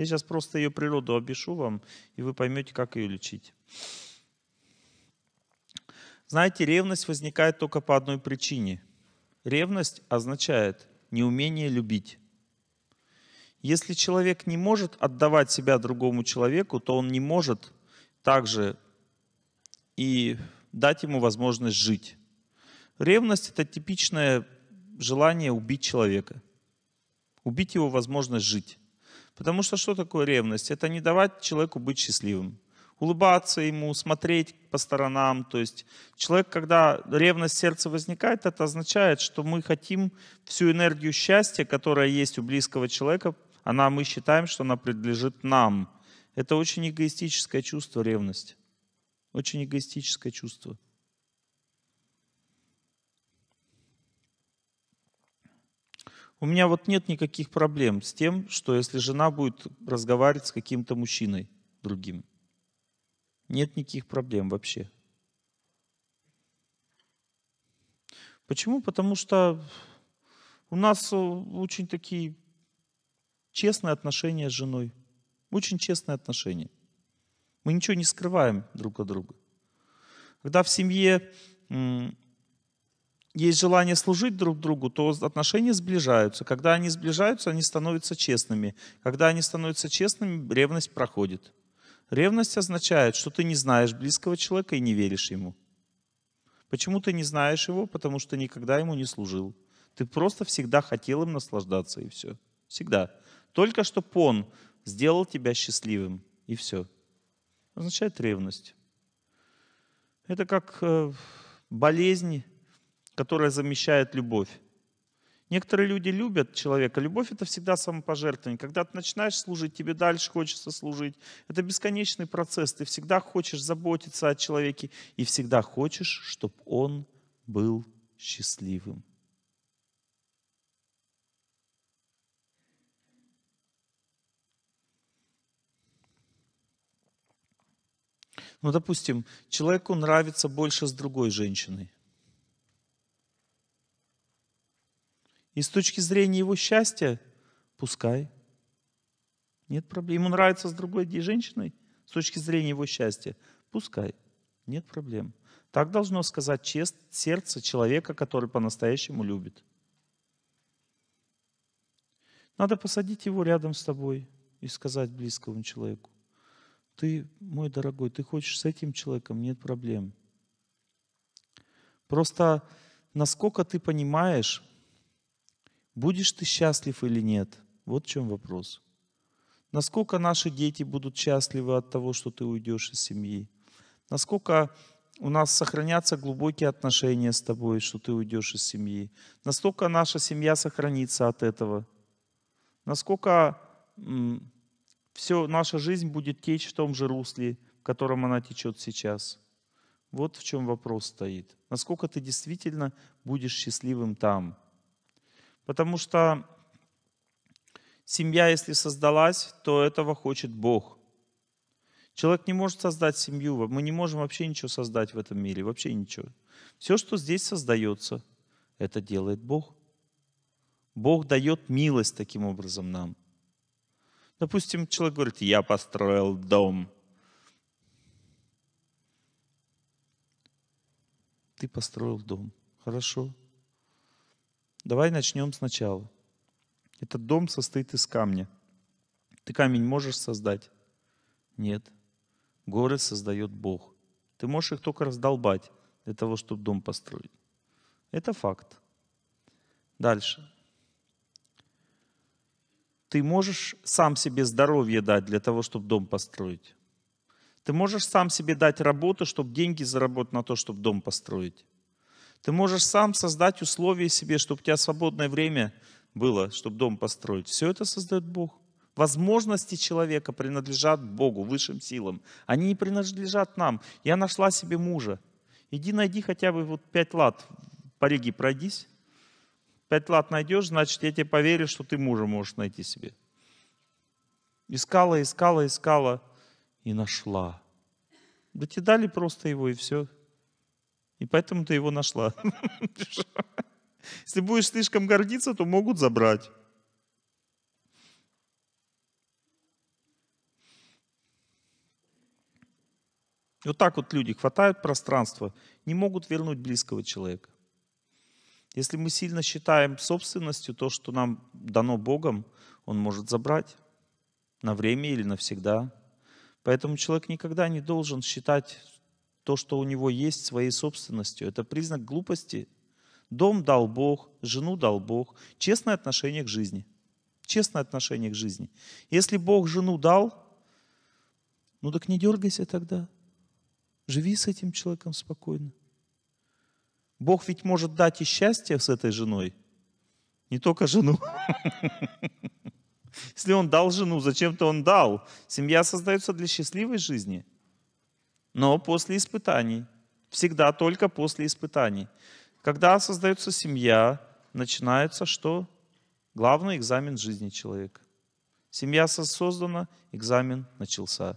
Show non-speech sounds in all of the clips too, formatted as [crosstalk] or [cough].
Я сейчас просто ее природу опишу вам, и вы поймете, как ее лечить. Знаете, ревность возникает только по одной причине. Ревность означает неумение любить. Если человек не может отдавать себя другому человеку, то он не может также и дать ему возможность жить. Ревность — это типичное желание убить человека, убить его возможность жить. Потому что что такое ревность? Это не давать человеку быть счастливым. Улыбаться ему, смотреть по сторонам. То есть человек, когда ревность сердце возникает, это означает, что мы хотим всю энергию счастья, которая есть у близкого человека, она, мы считаем, что она принадлежит нам. Это очень эгоистическое чувство ревность. Очень эгоистическое чувство. У меня вот нет никаких проблем с тем, что если жена будет разговаривать с каким-то мужчиной другим. Нет никаких проблем вообще. Почему? Потому что у нас э, очень такие честные отношения с женой. Очень честные отношения. Мы ничего не скрываем друг от друга. Когда в семье есть желание служить друг другу, то отношения сближаются. Когда они сближаются, они становятся честными. Когда они становятся честными, ревность проходит. Ревность означает, что ты не знаешь близкого человека и не веришь ему. Почему ты не знаешь его? Потому что никогда ему не служил. Ты просто всегда хотел им наслаждаться, и все. Всегда. Только что он сделал тебя счастливым, и все. Означает ревность. Это как э, болезнь которая замещает любовь. Некоторые люди любят человека. Любовь — это всегда самопожертвование. Когда ты начинаешь служить, тебе дальше хочется служить. Это бесконечный процесс. Ты всегда хочешь заботиться о человеке и всегда хочешь, чтобы он был счастливым. Ну, допустим, человеку нравится больше с другой женщиной. И с точки зрения его счастья, пускай. Нет проблем. Ему нравится с другой женщиной, с точки зрения его счастья, пускай. Нет проблем. Так должно сказать чест, сердце человека, который по-настоящему любит. Надо посадить его рядом с тобой и сказать близкому человеку, ты, мой дорогой, ты хочешь с этим человеком, нет проблем. Просто насколько ты понимаешь, Будешь ты счастлив или нет? Вот в чем вопрос. Насколько наши дети будут счастливы от того, что ты уйдешь из семьи? Насколько у нас сохранятся глубокие отношения с тобой, что ты уйдешь из семьи? Насколько наша семья сохранится от этого? Насколько все, наша жизнь будет течь в том же русле, в котором она течет сейчас? Вот в чем вопрос стоит. Насколько ты действительно будешь счастливым там – Потому что семья, если создалась, то этого хочет Бог. Человек не может создать семью, мы не можем вообще ничего создать в этом мире, вообще ничего. Все, что здесь создается, это делает Бог. Бог дает милость таким образом нам. Допустим, человек говорит, я построил дом. Ты построил дом. Хорошо. Давай начнем сначала. Этот дом состоит из камня. Ты камень можешь создать? Нет. Горы создает Бог. Ты можешь их только раздолбать для того, чтобы дом построить. Это факт. Дальше. Ты можешь сам себе здоровье дать для того, чтобы дом построить. Ты можешь сам себе дать работу, чтобы деньги заработать на то, чтобы дом построить. Ты можешь сам создать условия себе, чтобы у тебя свободное время было, чтобы дом построить. Все это создает Бог. Возможности человека принадлежат Богу, высшим силам. Они не принадлежат нам. Я нашла себе мужа. Иди найди хотя бы вот пять лат. По Риге пройдись. Пять лат найдешь, значит, я тебе поверю, что ты мужа можешь найти себе. Искала, искала, искала и нашла. Да тебе дали просто его и все. И поэтому ты его нашла. Если будешь слишком гордиться, то могут забрать. Вот так вот люди хватают пространства, не могут вернуть близкого человека. Если мы сильно считаем собственностью то, что нам дано Богом, Он может забрать на время или навсегда. Поэтому человек никогда не должен считать то, что у него есть, своей собственностью. Это признак глупости. Дом дал Бог, жену дал Бог. Честное отношение к жизни. Честное отношение к жизни. Если Бог жену дал, ну так не дергайся тогда. Живи с этим человеком спокойно. Бог ведь может дать и счастье с этой женой. Не только жену. [laughs] Если он дал жену, зачем-то он дал. Семья создается для счастливой жизни – но после испытаний. Всегда только после испытаний. Когда создается семья, начинается что? Главный экзамен жизни человека. Семья создана, экзамен начался.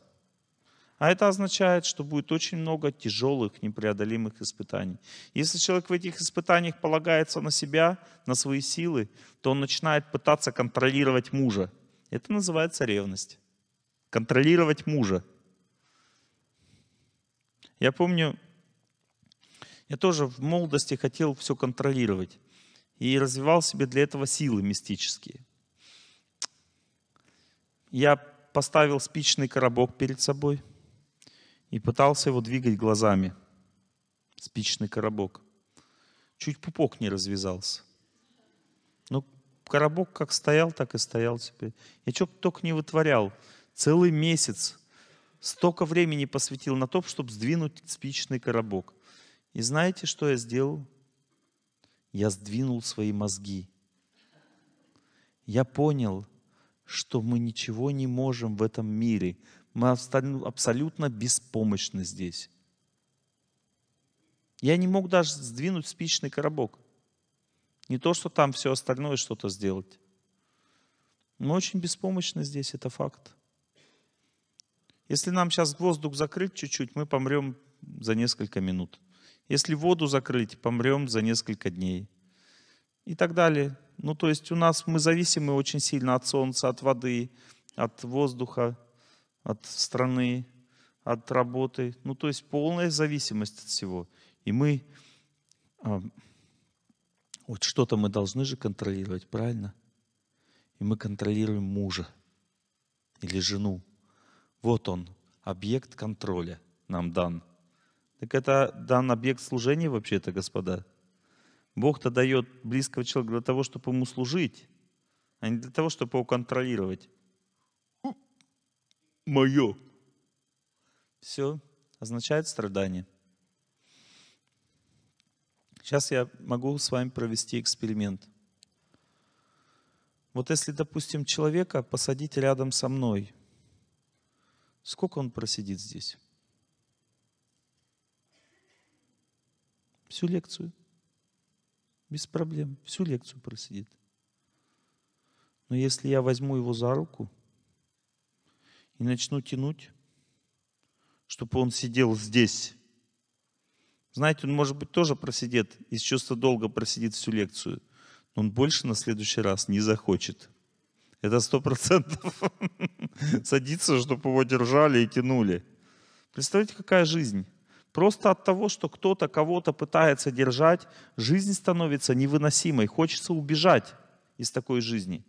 А это означает, что будет очень много тяжелых, непреодолимых испытаний. Если человек в этих испытаниях полагается на себя, на свои силы, то он начинает пытаться контролировать мужа. Это называется ревность. Контролировать мужа. Я помню, я тоже в молодости хотел все контролировать и развивал себе для этого силы мистические. Я поставил спичный коробок перед собой и пытался его двигать глазами. Спичный коробок. Чуть пупок не развязался. Но ну, коробок как стоял, так и стоял теперь. Я что только не вытворял. Целый месяц Столько времени посвятил на то, чтобы сдвинуть спичный коробок. И знаете, что я сделал? Я сдвинул свои мозги. Я понял, что мы ничего не можем в этом мире. Мы абсолютно беспомощны здесь. Я не мог даже сдвинуть спичный коробок. Не то, что там все остальное что-то сделать. Мы очень беспомощны здесь, это факт. Если нам сейчас воздух закрыть чуть-чуть, мы помрем за несколько минут. Если воду закрыть, помрем за несколько дней. И так далее. Ну, то есть у нас мы зависимы очень сильно от солнца, от воды, от воздуха, от страны, от работы. Ну, то есть полная зависимость от всего. И мы... А, вот что-то мы должны же контролировать, правильно? И мы контролируем мужа или жену. Вот он, объект контроля нам дан. Так это дан объект служения вообще-то, господа. Бог-то дает близкого человека для того, чтобы ему служить, а не для того, чтобы его контролировать. Мое. Все означает страдание. Сейчас я могу с вами провести эксперимент. Вот если, допустим, человека посадить рядом со мной – Сколько он просидит здесь? Всю лекцию. Без проблем. Всю лекцию просидит. Но если я возьму его за руку и начну тянуть, чтобы он сидел здесь, знаете, он, может быть, тоже просидит, из чувства долга просидит всю лекцию, но он больше на следующий раз не захочет. Это сто процентов. [laughs] Садиться, чтобы его держали и тянули. Представляете, какая жизнь? Просто от того, что кто-то кого-то пытается держать, жизнь становится невыносимой. Хочется убежать из такой жизни.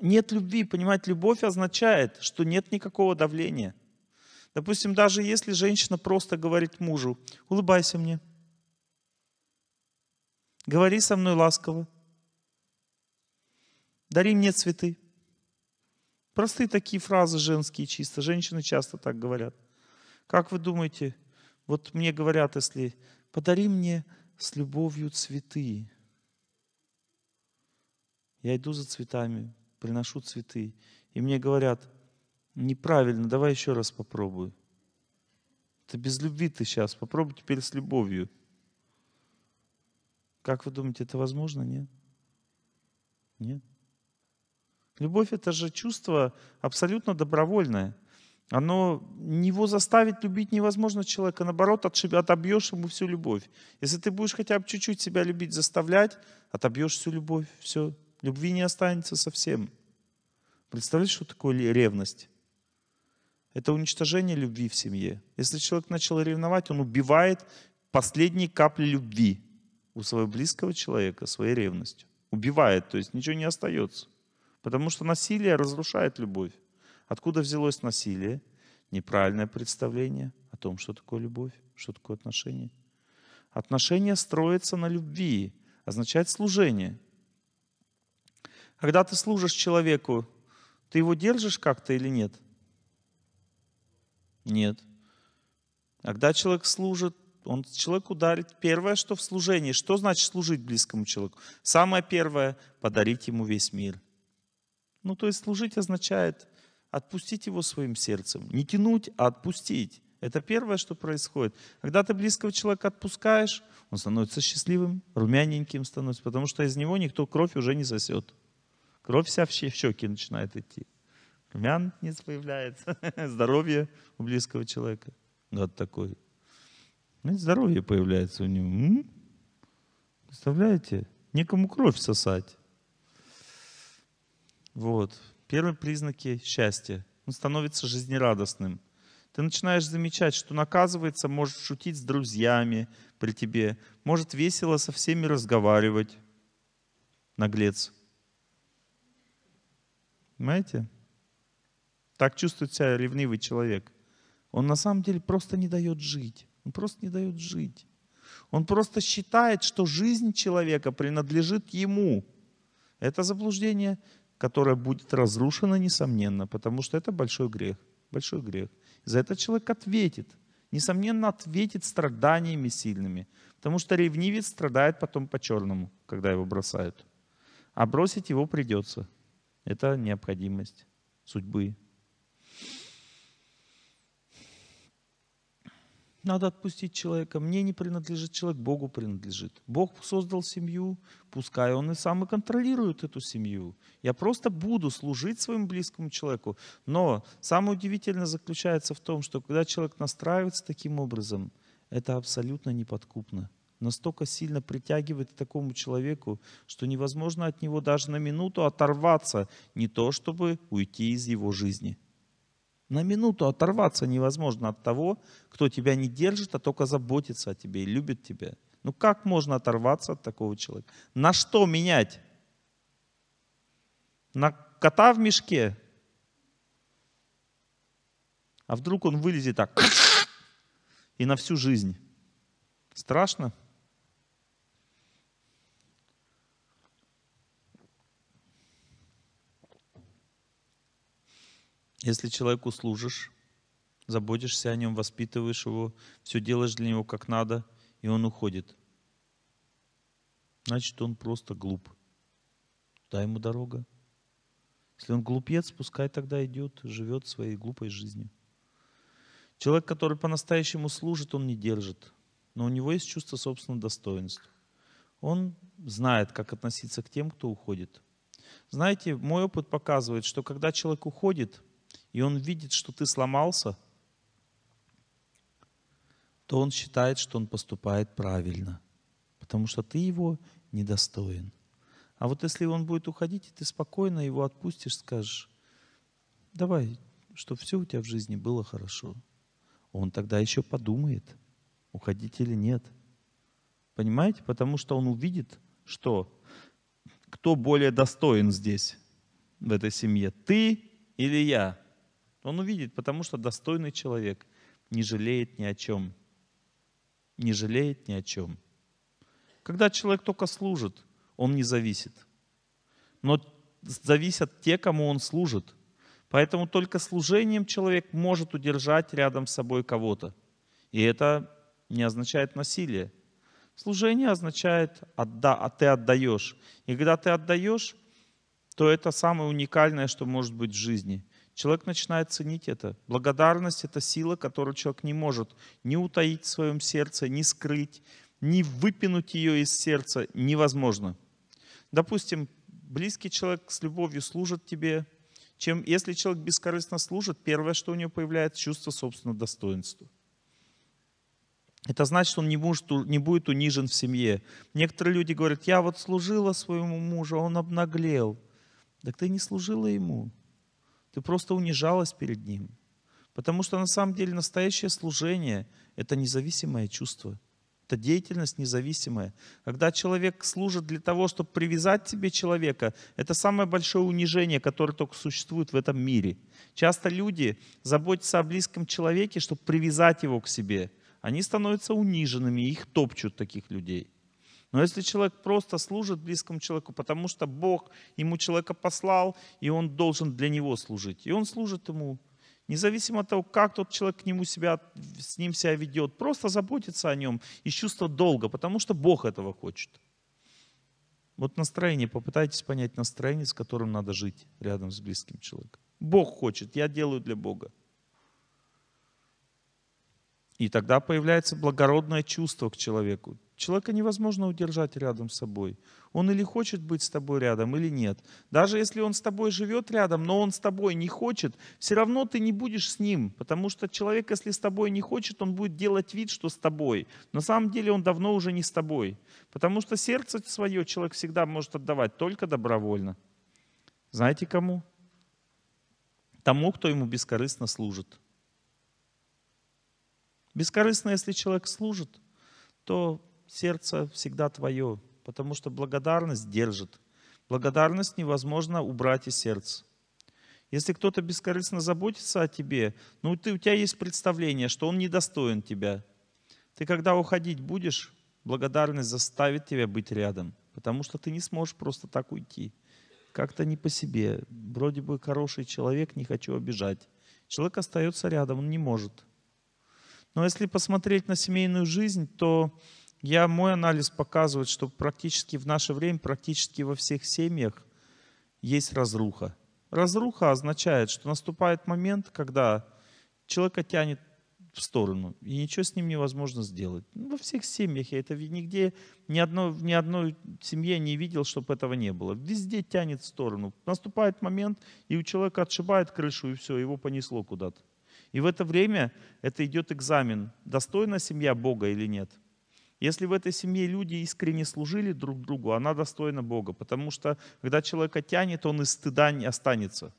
Нет любви, понимаете, любовь означает, что нет никакого давления. Допустим, даже если женщина просто говорит мужу, улыбайся мне, говори со мной ласково, Дари мне цветы. Простые такие фразы женские чисто. Женщины часто так говорят. Как вы думаете, вот мне говорят, если подари мне с любовью цветы. Я иду за цветами, приношу цветы. И мне говорят, неправильно, давай еще раз попробуй. Ты без любви ты сейчас, попробуй теперь с любовью. Как вы думаете, это возможно? Нет? Нет? Любовь — это же чувство абсолютно добровольное. Оно, его заставить любить невозможно человека. Наоборот, отшиб, отобьешь ему всю любовь. Если ты будешь хотя бы чуть-чуть себя любить, заставлять, отобьешь всю любовь. Все. Любви не останется совсем. Представляешь, что такое ревность? Это уничтожение любви в семье. Если человек начал ревновать, он убивает последние капли любви у своего близкого человека своей ревностью. Убивает, то есть ничего не остается. Потому что насилие разрушает любовь. Откуда взялось насилие? Неправильное представление о том, что такое любовь, что такое отношения. Отношения строятся на любви, означает служение. Когда ты служишь человеку, ты его держишь как-то или нет? Нет. А когда человек служит, он человеку дарит первое, что в служении. Что значит служить близкому человеку? Самое первое — подарить ему весь мир — ну, то есть служить означает отпустить его своим сердцем. Не тянуть, а отпустить. Это первое, что происходит. Когда ты близкого человека отпускаешь, он становится счастливым, румяненьким становится, потому что из него никто кровь уже не засет. Кровь вся в щеки начинает идти. Румян не появляется, [laughs] здоровье у близкого человека. Ну, вот такой. Знаете, ну, здоровье появляется у него. Представляете? Некому кровь сосать. Вот. Первые признаки счастья. Он становится жизнерадостным. Ты начинаешь замечать, что наказывается, может шутить с друзьями при тебе, может весело со всеми разговаривать. Наглец. Понимаете? Так чувствует себя ревнивый человек. Он на самом деле просто не дает жить. Он просто не дает жить. Он просто считает, что жизнь человека принадлежит ему. Это заблуждение которое будет разрушено, несомненно, потому что это большой грех. Большой грех. За это человек ответит. Несомненно, ответит страданиями сильными. Потому что ревнивец страдает потом по-черному, когда его бросают. А бросить его придется. Это необходимость судьбы. Надо отпустить человека. Мне не принадлежит человек, Богу принадлежит. Бог создал семью, пускай он и сам и контролирует эту семью. Я просто буду служить своему близкому человеку. Но самое удивительное заключается в том, что когда человек настраивается таким образом, это абсолютно неподкупно настолько сильно притягивает к такому человеку, что невозможно от него даже на минуту оторваться, не то чтобы уйти из его жизни. На минуту оторваться невозможно от того, кто тебя не держит, а только заботится о тебе и любит тебя. Ну как можно оторваться от такого человека? На что менять? На кота в мешке? А вдруг он вылезет так и на всю жизнь? Страшно? Если человеку служишь, заботишься о нем, воспитываешь его, все делаешь для него как надо, и он уходит, значит, он просто глуп. Дай ему дорога. Если он глупец, пускай тогда идет, живет своей глупой жизнью. Человек, который по-настоящему служит, он не держит. Но у него есть чувство собственного достоинства. Он знает, как относиться к тем, кто уходит. Знаете, мой опыт показывает, что когда человек уходит, и он видит, что ты сломался, то он считает, что он поступает правильно, потому что ты его недостоин. А вот если он будет уходить, и ты спокойно его отпустишь, скажешь, давай, чтобы все у тебя в жизни было хорошо. Он тогда еще подумает, уходить или нет. Понимаете? Потому что он увидит, что кто более достоин здесь, в этой семье, ты или я. Он увидит, потому что достойный человек не жалеет ни о чем. Не жалеет ни о чем. Когда человек только служит, он не зависит. Но зависят те, кому он служит. Поэтому только служением человек может удержать рядом с собой кого-то. И это не означает насилие. Служение означает, отда, а ты отдаешь. И когда ты отдаешь, то это самое уникальное, что может быть в жизни. Человек начинает ценить это. Благодарность — это сила, которую человек не может ни утаить в своем сердце, ни скрыть, ни выпинуть ее из сердца невозможно. Допустим, близкий человек с любовью служит тебе, чем если человек бескорыстно служит, первое, что у него появляется, чувство собственного достоинства. Это значит, что он не, может, не будет унижен в семье. Некоторые люди говорят, я вот служила своему мужу, а он обнаглел. Так ты не служила ему. Ты просто унижалась перед Ним. Потому что на самом деле настоящее служение – это независимое чувство. Это деятельность независимая. Когда человек служит для того, чтобы привязать себе человека, это самое большое унижение, которое только существует в этом мире. Часто люди заботятся о близком человеке, чтобы привязать его к себе. Они становятся униженными, их топчут таких людей – но если человек просто служит близкому человеку, потому что Бог ему человека послал, и он должен для него служить, и он служит ему, независимо от того, как тот человек к нему себя, с ним себя ведет, просто заботиться о нем и чувство долга, потому что Бог этого хочет. Вот настроение, попытайтесь понять настроение, с которым надо жить рядом с близким человеком. Бог хочет, я делаю для Бога. И тогда появляется благородное чувство к человеку. Человека невозможно удержать рядом с собой. Он или хочет быть с тобой рядом, или нет. Даже если он с тобой живет рядом, но он с тобой не хочет, все равно ты не будешь с ним, потому что человек, если с тобой не хочет, он будет делать вид, что с тобой. На самом деле он давно уже не с тобой, потому что сердце свое человек всегда может отдавать только добровольно. Знаете кому? Тому, кто ему бескорыстно служит. Бескорыстно, если человек служит, то сердце всегда твое, потому что благодарность держит. Благодарность невозможно убрать из сердца. Если кто-то бескорыстно заботится о тебе, ну ты, у тебя есть представление, что он недостоин тебя. Ты когда уходить будешь, благодарность заставит тебя быть рядом, потому что ты не сможешь просто так уйти. Как-то не по себе. Вроде бы хороший человек, не хочу обижать. Человек остается рядом, он не может. Но если посмотреть на семейную жизнь, то я, мой анализ показывает, что практически в наше время, практически во всех семьях есть разруха. Разруха означает, что наступает момент, когда человека тянет в сторону, и ничего с ним невозможно сделать. Ну, во всех семьях я это нигде, ни, одной ни одной семье не видел, чтобы этого не было. Везде тянет в сторону. Наступает момент, и у человека отшибает крышу, и все, его понесло куда-то. И в это время это идет экзамен, достойна семья Бога или нет – если в этой семье люди искренне служили друг другу, она достойна Бога, потому что когда человека тянет, он из стыда не останется.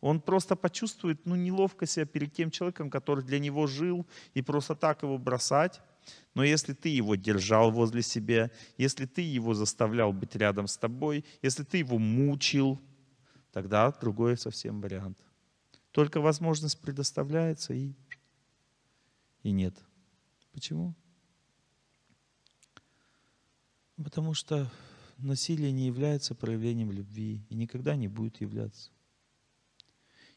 Он просто почувствует ну, неловко себя перед тем человеком, который для него жил, и просто так его бросать. Но если ты его держал возле себя, если ты его заставлял быть рядом с тобой, если ты его мучил, тогда другой совсем вариант. Только возможность предоставляется и, и нет. Почему? Потому что насилие не является проявлением любви и никогда не будет являться.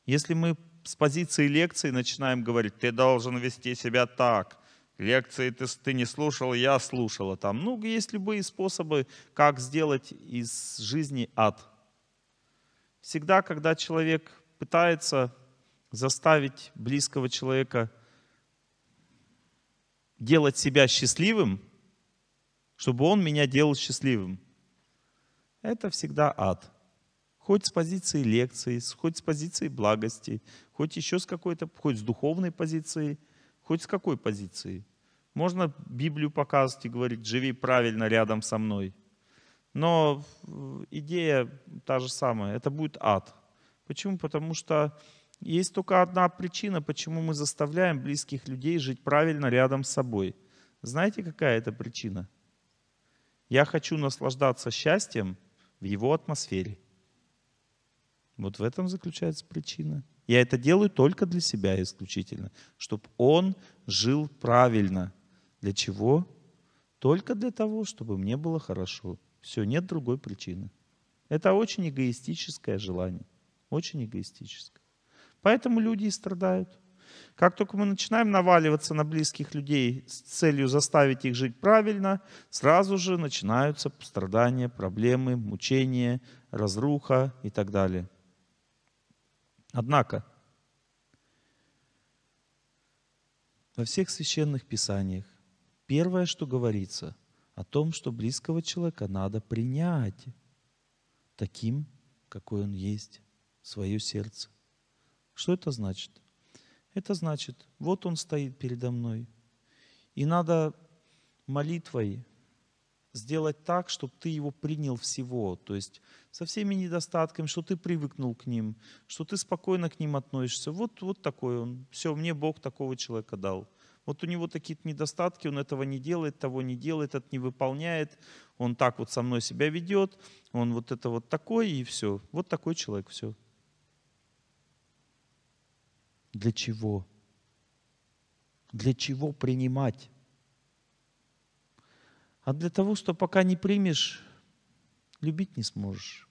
Если мы с позиции лекции начинаем говорить, ты должен вести себя так, лекции ты, ты не слушал, я слушала там. Ну, есть любые способы, как сделать из жизни ад. Всегда, когда человек пытается заставить близкого человека делать себя счастливым, чтобы он меня делал счастливым. Это всегда ад. Хоть с позиции лекции, хоть с позиции благости, хоть еще с какой-то, хоть с духовной позиции, хоть с какой позиции. Можно Библию показывать и говорить, живи правильно рядом со мной. Но э, идея та же самая, это будет ад. Почему? Потому что есть только одна причина, почему мы заставляем близких людей жить правильно рядом с собой. Знаете, какая это причина? Я хочу наслаждаться счастьем в его атмосфере. Вот в этом заключается причина. Я это делаю только для себя исключительно, чтобы он жил правильно. Для чего? Только для того, чтобы мне было хорошо. Все, нет другой причины. Это очень эгоистическое желание. Очень эгоистическое. Поэтому люди и страдают. Как только мы начинаем наваливаться на близких людей с целью заставить их жить правильно, сразу же начинаются страдания, проблемы, мучения, разруха и так далее. Однако, во всех священных писаниях первое, что говорится о том, что близкого человека надо принять таким, какой он есть, свое сердце. Что это значит? Это значит, вот он стоит передо мной. И надо молитвой сделать так, чтобы ты его принял всего, то есть со всеми недостатками, что ты привыкнул к ним, что ты спокойно к ним относишься. Вот, вот такой он. Все, мне Бог такого человека дал. Вот у него такие недостатки, он этого не делает, того не делает, это не выполняет, он так вот со мной себя ведет, он вот это вот такой и все. Вот такой человек, все. Для чего? Для чего принимать? А для того, что пока не примешь, любить не сможешь.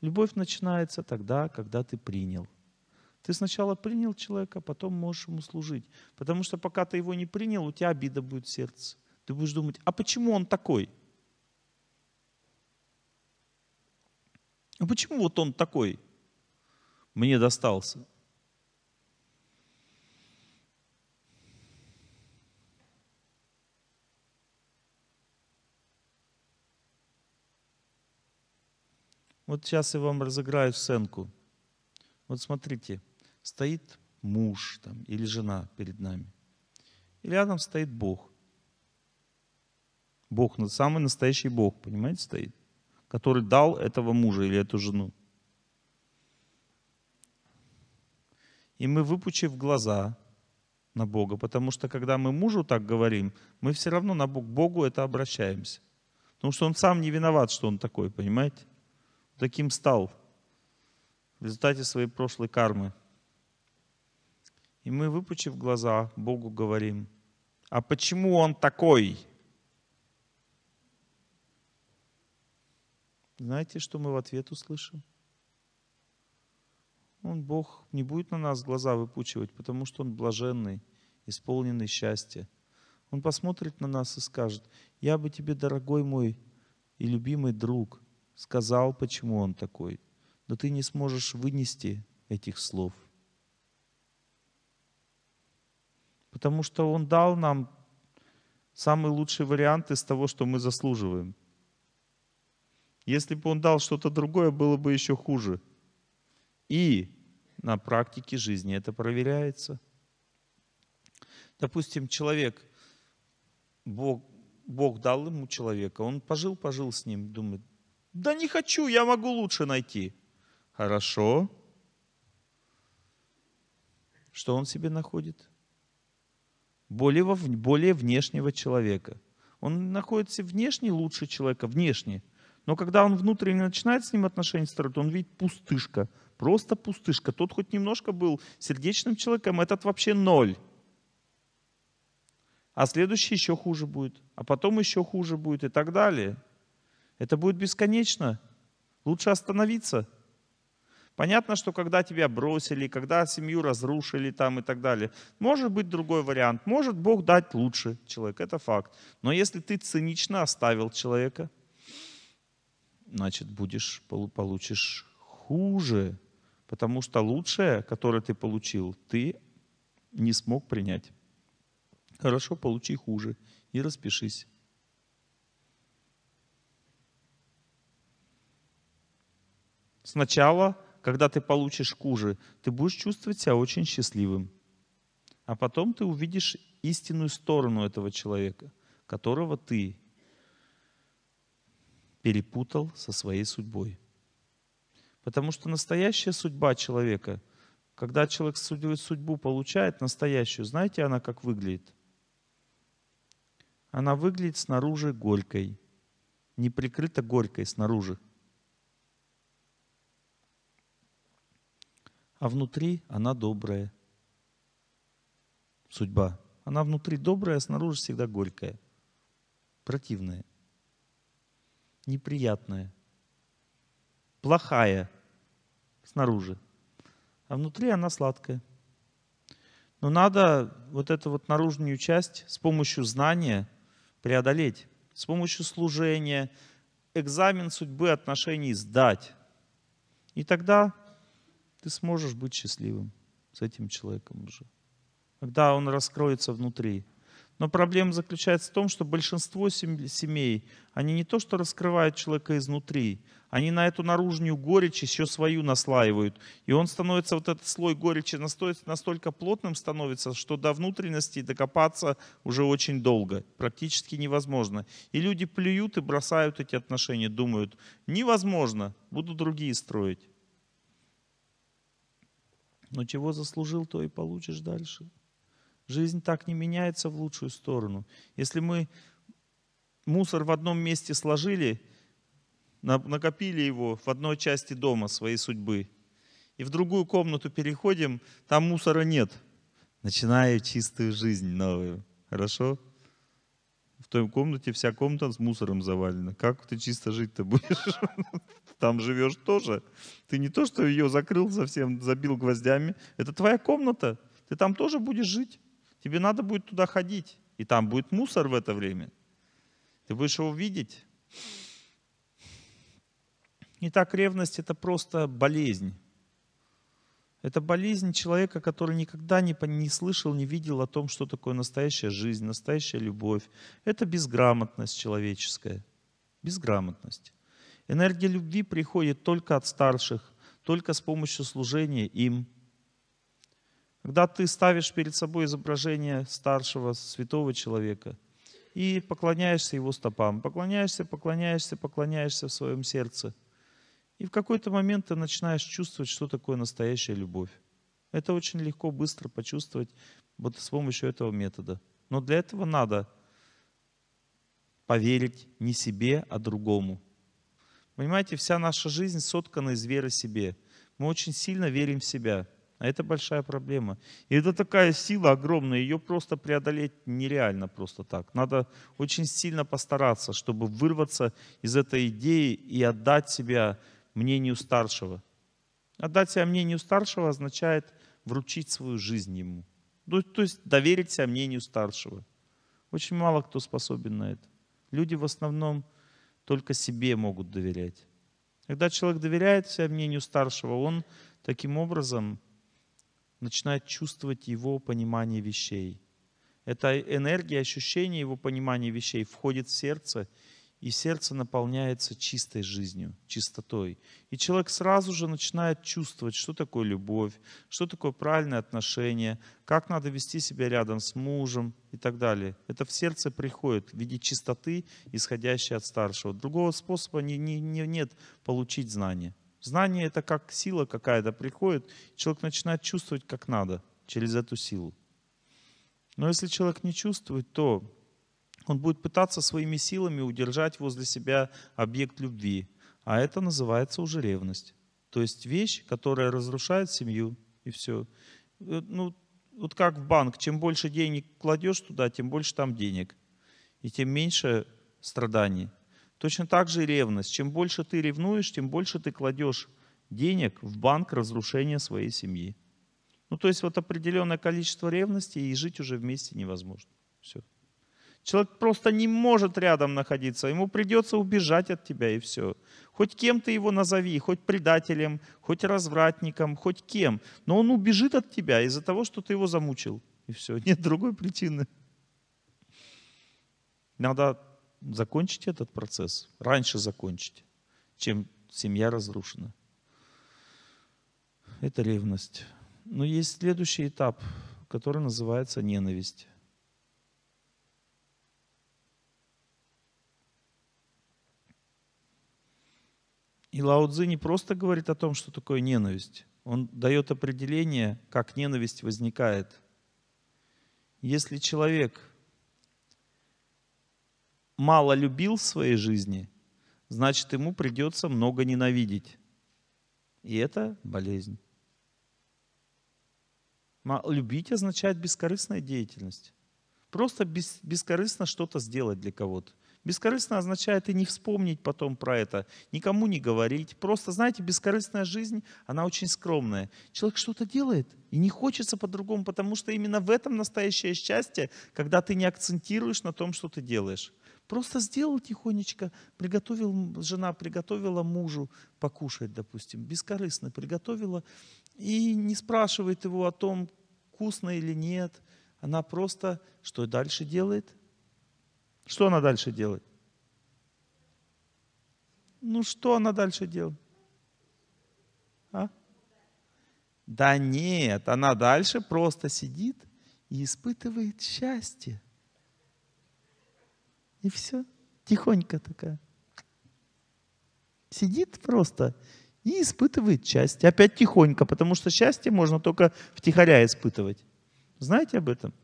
Любовь начинается тогда, когда ты принял. Ты сначала принял человека, потом можешь ему служить. Потому что пока ты его не принял, у тебя обида будет в сердце. Ты будешь думать, а почему он такой? А почему вот он такой мне достался? Вот сейчас я вам разыграю сценку. Вот смотрите, стоит муж там, или жена перед нами. И рядом стоит Бог. Бог, ну, самый настоящий Бог, понимаете, стоит, который дал этого мужа или эту жену. И мы, выпучив глаза на Бога, потому что когда мы мужу так говорим, мы все равно на Бог, Богу это обращаемся. Потому что он сам не виноват, что он такой, понимаете? таким стал в результате своей прошлой кармы. И мы, выпучив глаза, Богу говорим, а почему он такой? Знаете, что мы в ответ услышим? Он, Бог, не будет на нас глаза выпучивать, потому что Он блаженный, исполненный счастья. Он посмотрит на нас и скажет, я бы тебе, дорогой мой и любимый друг, сказал, почему он такой, но ты не сможешь вынести этих слов. Потому что он дал нам самый лучший вариант из того, что мы заслуживаем. Если бы он дал что-то другое, было бы еще хуже. И на практике жизни это проверяется. Допустим, человек, Бог, Бог дал ему человека, он пожил, пожил с ним, думает, да не хочу, я могу лучше найти. Хорошо. Что он себе находит? Более, более внешнего человека. Он находится внешне лучше человека, внешне. Но когда он внутренне начинает с ним отношения строить, он видит пустышка, просто пустышка. Тот хоть немножко был сердечным человеком, этот вообще ноль. А следующий еще хуже будет, а потом еще хуже будет и так далее. Это будет бесконечно. Лучше остановиться. Понятно, что когда тебя бросили, когда семью разрушили там и так далее, может быть другой вариант. Может Бог дать лучше человек, это факт. Но если ты цинично оставил человека, значит будешь, получишь хуже, потому что лучшее, которое ты получил, ты не смог принять. Хорошо, получи хуже и распишись. Сначала, когда ты получишь кужи, ты будешь чувствовать себя очень счастливым. А потом ты увидишь истинную сторону этого человека, которого ты перепутал со своей судьбой. Потому что настоящая судьба человека, когда человек судьбу получает, настоящую, знаете, она как выглядит? Она выглядит снаружи горькой, неприкрыто горькой снаружи. а внутри она добрая. Судьба. Она внутри добрая, а снаружи всегда горькая, противная, неприятная, плохая снаружи, а внутри она сладкая. Но надо вот эту вот наружную часть с помощью знания преодолеть, с помощью служения, экзамен судьбы отношений сдать. И тогда ты сможешь быть счастливым с этим человеком уже. Когда он раскроется внутри. Но проблема заключается в том, что большинство семей, они не то что раскрывают человека изнутри, они на эту наружную горечь еще свою наслаивают. И он становится, вот этот слой горечи настолько плотным становится, что до внутренности докопаться уже очень долго, практически невозможно. И люди плюют и бросают эти отношения, думают, невозможно, буду другие строить. Но чего заслужил, то и получишь дальше. Жизнь так не меняется в лучшую сторону. Если мы мусор в одном месте сложили, накопили его в одной части дома своей судьбы, и в другую комнату переходим, там мусора нет. Начинаю чистую жизнь новую. Хорошо? В той комнате вся комната с мусором завалена. Как ты чисто жить-то будешь? [laughs] там живешь тоже. Ты не то, что ее закрыл совсем, забил гвоздями. Это твоя комната. Ты там тоже будешь жить. Тебе надо будет туда ходить. И там будет мусор в это время. Ты будешь его видеть. Итак, ревность — это просто болезнь. Это болезнь человека, который никогда не, не слышал, не видел о том, что такое настоящая жизнь, настоящая любовь. Это безграмотность человеческая. Безграмотность. Энергия любви приходит только от старших, только с помощью служения им. Когда ты ставишь перед собой изображение старшего, святого человека и поклоняешься его стопам, поклоняешься, поклоняешься, поклоняешься в своем сердце, и в какой-то момент ты начинаешь чувствовать, что такое настоящая любовь. Это очень легко, быстро почувствовать вот с помощью этого метода. Но для этого надо поверить не себе, а другому – Понимаете, вся наша жизнь соткана из веры в себе. Мы очень сильно верим в себя. А это большая проблема. И это такая сила огромная, ее просто преодолеть нереально просто так. Надо очень сильно постараться, чтобы вырваться из этой идеи и отдать себя мнению старшего. Отдать себя мнению старшего означает вручить свою жизнь ему. То, ну, то есть доверить себя мнению старшего. Очень мало кто способен на это. Люди в основном только себе могут доверять. Когда человек доверяет себя мнению старшего, он таким образом начинает чувствовать его понимание вещей. Эта энергия, ощущение его понимания вещей входит в сердце, и сердце наполняется чистой жизнью, чистотой. И человек сразу же начинает чувствовать, что такое любовь, что такое правильное отношение, как надо вести себя рядом с мужем и так далее. Это в сердце приходит в виде чистоты, исходящей от старшего. Другого способа не, не, не, нет получить знания. Знание — это как сила какая-то приходит, человек начинает чувствовать как надо через эту силу. Но если человек не чувствует, то он будет пытаться своими силами удержать возле себя объект любви. А это называется уже ревность. То есть вещь, которая разрушает семью, и все. Э, ну, вот как в банк, чем больше денег кладешь туда, тем больше там денег. И тем меньше страданий. Точно так же и ревность. Чем больше ты ревнуешь, тем больше ты кладешь денег в банк разрушения своей семьи. Ну, то есть вот определенное количество ревности, и жить уже вместе невозможно. Все. Человек просто не может рядом находиться, ему придется убежать от тебя и все. Хоть кем ты его назови, хоть предателем, хоть развратником, хоть кем, но он убежит от тебя из-за того, что ты его замучил. И все, [laughs] нет другой причины. Надо закончить этот процесс, раньше закончить, чем семья разрушена. Это ревность. Но есть следующий этап, который называется ненависть. И Лао Цзи не просто говорит о том, что такое ненависть. Он дает определение, как ненависть возникает. Если человек мало любил в своей жизни, значит, ему придется много ненавидеть. И это болезнь. Любить означает бескорыстная деятельность. Просто бескорыстно что-то сделать для кого-то. Бескорыстно означает и не вспомнить потом про это, никому не говорить. Просто, знаете, бескорыстная жизнь, она очень скромная. Человек что-то делает, и не хочется по-другому, потому что именно в этом настоящее счастье, когда ты не акцентируешь на том, что ты делаешь. Просто сделал тихонечко, приготовил, жена приготовила мужу покушать, допустим, бескорыстно приготовила, и не спрашивает его о том, вкусно или нет. Она просто что дальше делает? Что она дальше делает? Ну что она дальше делает? А? Да нет, она дальше просто сидит и испытывает счастье. И все, тихонько такая. Сидит просто и испытывает счастье. Опять тихонько, потому что счастье можно только втихаря испытывать. Знаете об этом?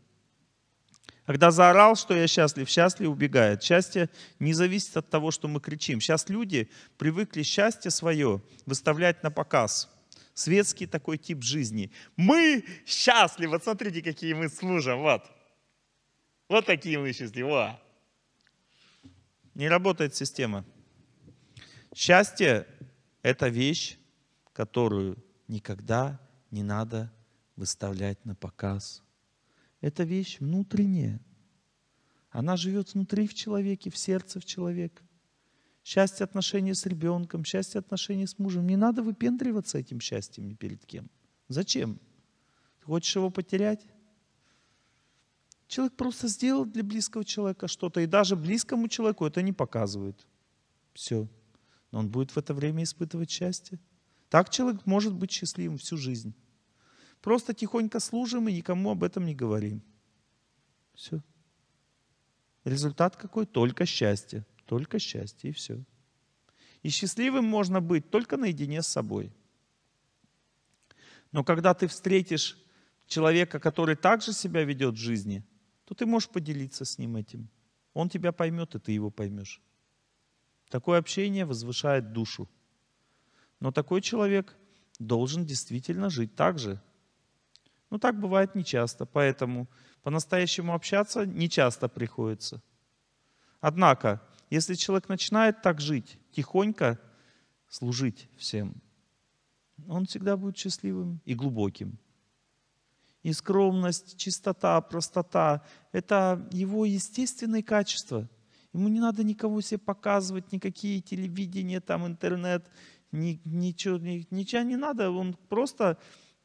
Когда заорал, что я счастлив, счастье убегает. Счастье не зависит от того, что мы кричим. Сейчас люди привыкли счастье свое выставлять на показ. Светский такой тип жизни. Мы счастливы. Вот смотрите, какие мы служим. Вот. Вот такие мы счастливы. О. Не работает система. Счастье – это вещь, которую никогда не надо выставлять на показ. Это вещь внутренняя. Она живет внутри в человеке, в сердце в человека. Счастье отношений с ребенком, счастье отношений с мужем. Не надо выпендриваться этим счастьем ни перед кем. Зачем? Ты хочешь его потерять? Человек просто сделал для близкого человека что-то, и даже близкому человеку это не показывает. Все. Но он будет в это время испытывать счастье. Так человек может быть счастливым всю жизнь. Просто тихонько служим и никому об этом не говорим. Все. Результат какой? Только счастье. Только счастье и все. И счастливым можно быть только наедине с собой. Но когда ты встретишь человека, который также себя ведет в жизни, то ты можешь поделиться с ним этим. Он тебя поймет, и ты его поймешь. Такое общение возвышает душу. Но такой человек должен действительно жить так же, но ну, так бывает нечасто, поэтому по-настоящему общаться нечасто приходится. Однако, если человек начинает так жить, тихонько служить всем, он всегда будет счастливым и глубоким. И скромность, чистота, простота — это его естественные качества. Ему не надо никого себе показывать, никакие телевидения, там, интернет, ничего, ни, ничего не надо. Он просто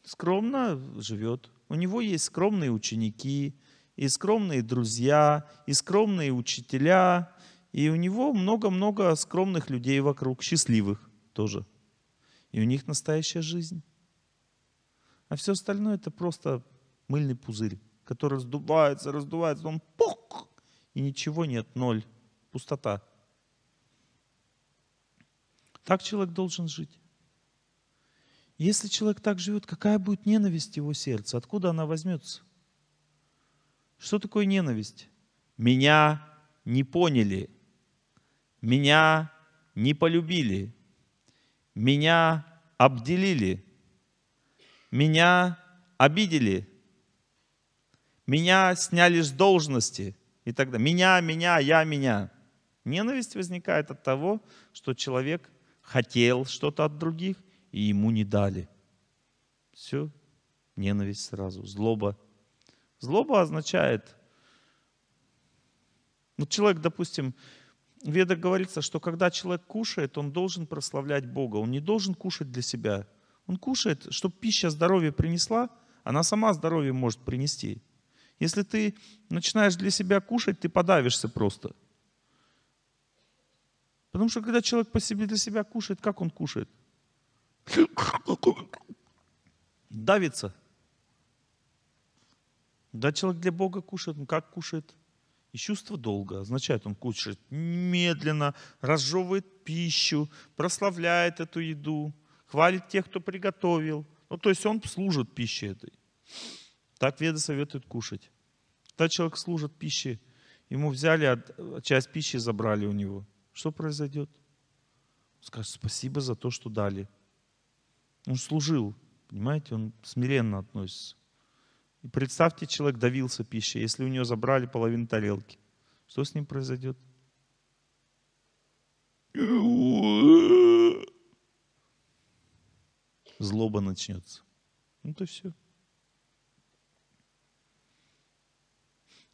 скромно живет. У него есть скромные ученики, и скромные друзья, и скромные учителя, и у него много-много скромных людей вокруг, счастливых тоже. И у них настоящая жизнь. А все остальное это просто мыльный пузырь, который раздувается, раздувается, он пук, и ничего нет, ноль, пустота. Так человек должен жить. Если человек так живет, какая будет ненависть его сердца? Откуда она возьмется? Что такое ненависть? Меня не поняли, меня не полюбили, меня обделили, меня обидели, меня сняли с должности и так далее. Меня, меня, я, меня. Ненависть возникает от того, что человек хотел что-то от других, и ему не дали. Все, ненависть сразу, злоба. Злоба означает, вот человек, допустим, в говорится, что когда человек кушает, он должен прославлять Бога, он не должен кушать для себя. Он кушает, чтобы пища здоровье принесла, она сама здоровье может принести. Если ты начинаешь для себя кушать, ты подавишься просто. Потому что когда человек по себе для себя кушает, как он кушает? Давится. Да, человек для Бога кушает, он как кушает? И чувство долга означает, он кушает медленно, разжевывает пищу, прославляет эту еду, хвалит тех, кто приготовил. Ну, то есть он служит пище этой. Так веды советуют кушать. Когда человек служит пище, ему взяли, часть пищи забрали у него. Что произойдет? Он скажет, спасибо за то, что дали. Он служил, понимаете, он смиренно относится. И представьте, человек давился пищей, если у него забрали половину тарелки. Что с ним произойдет? Злоба начнется. Ну то все.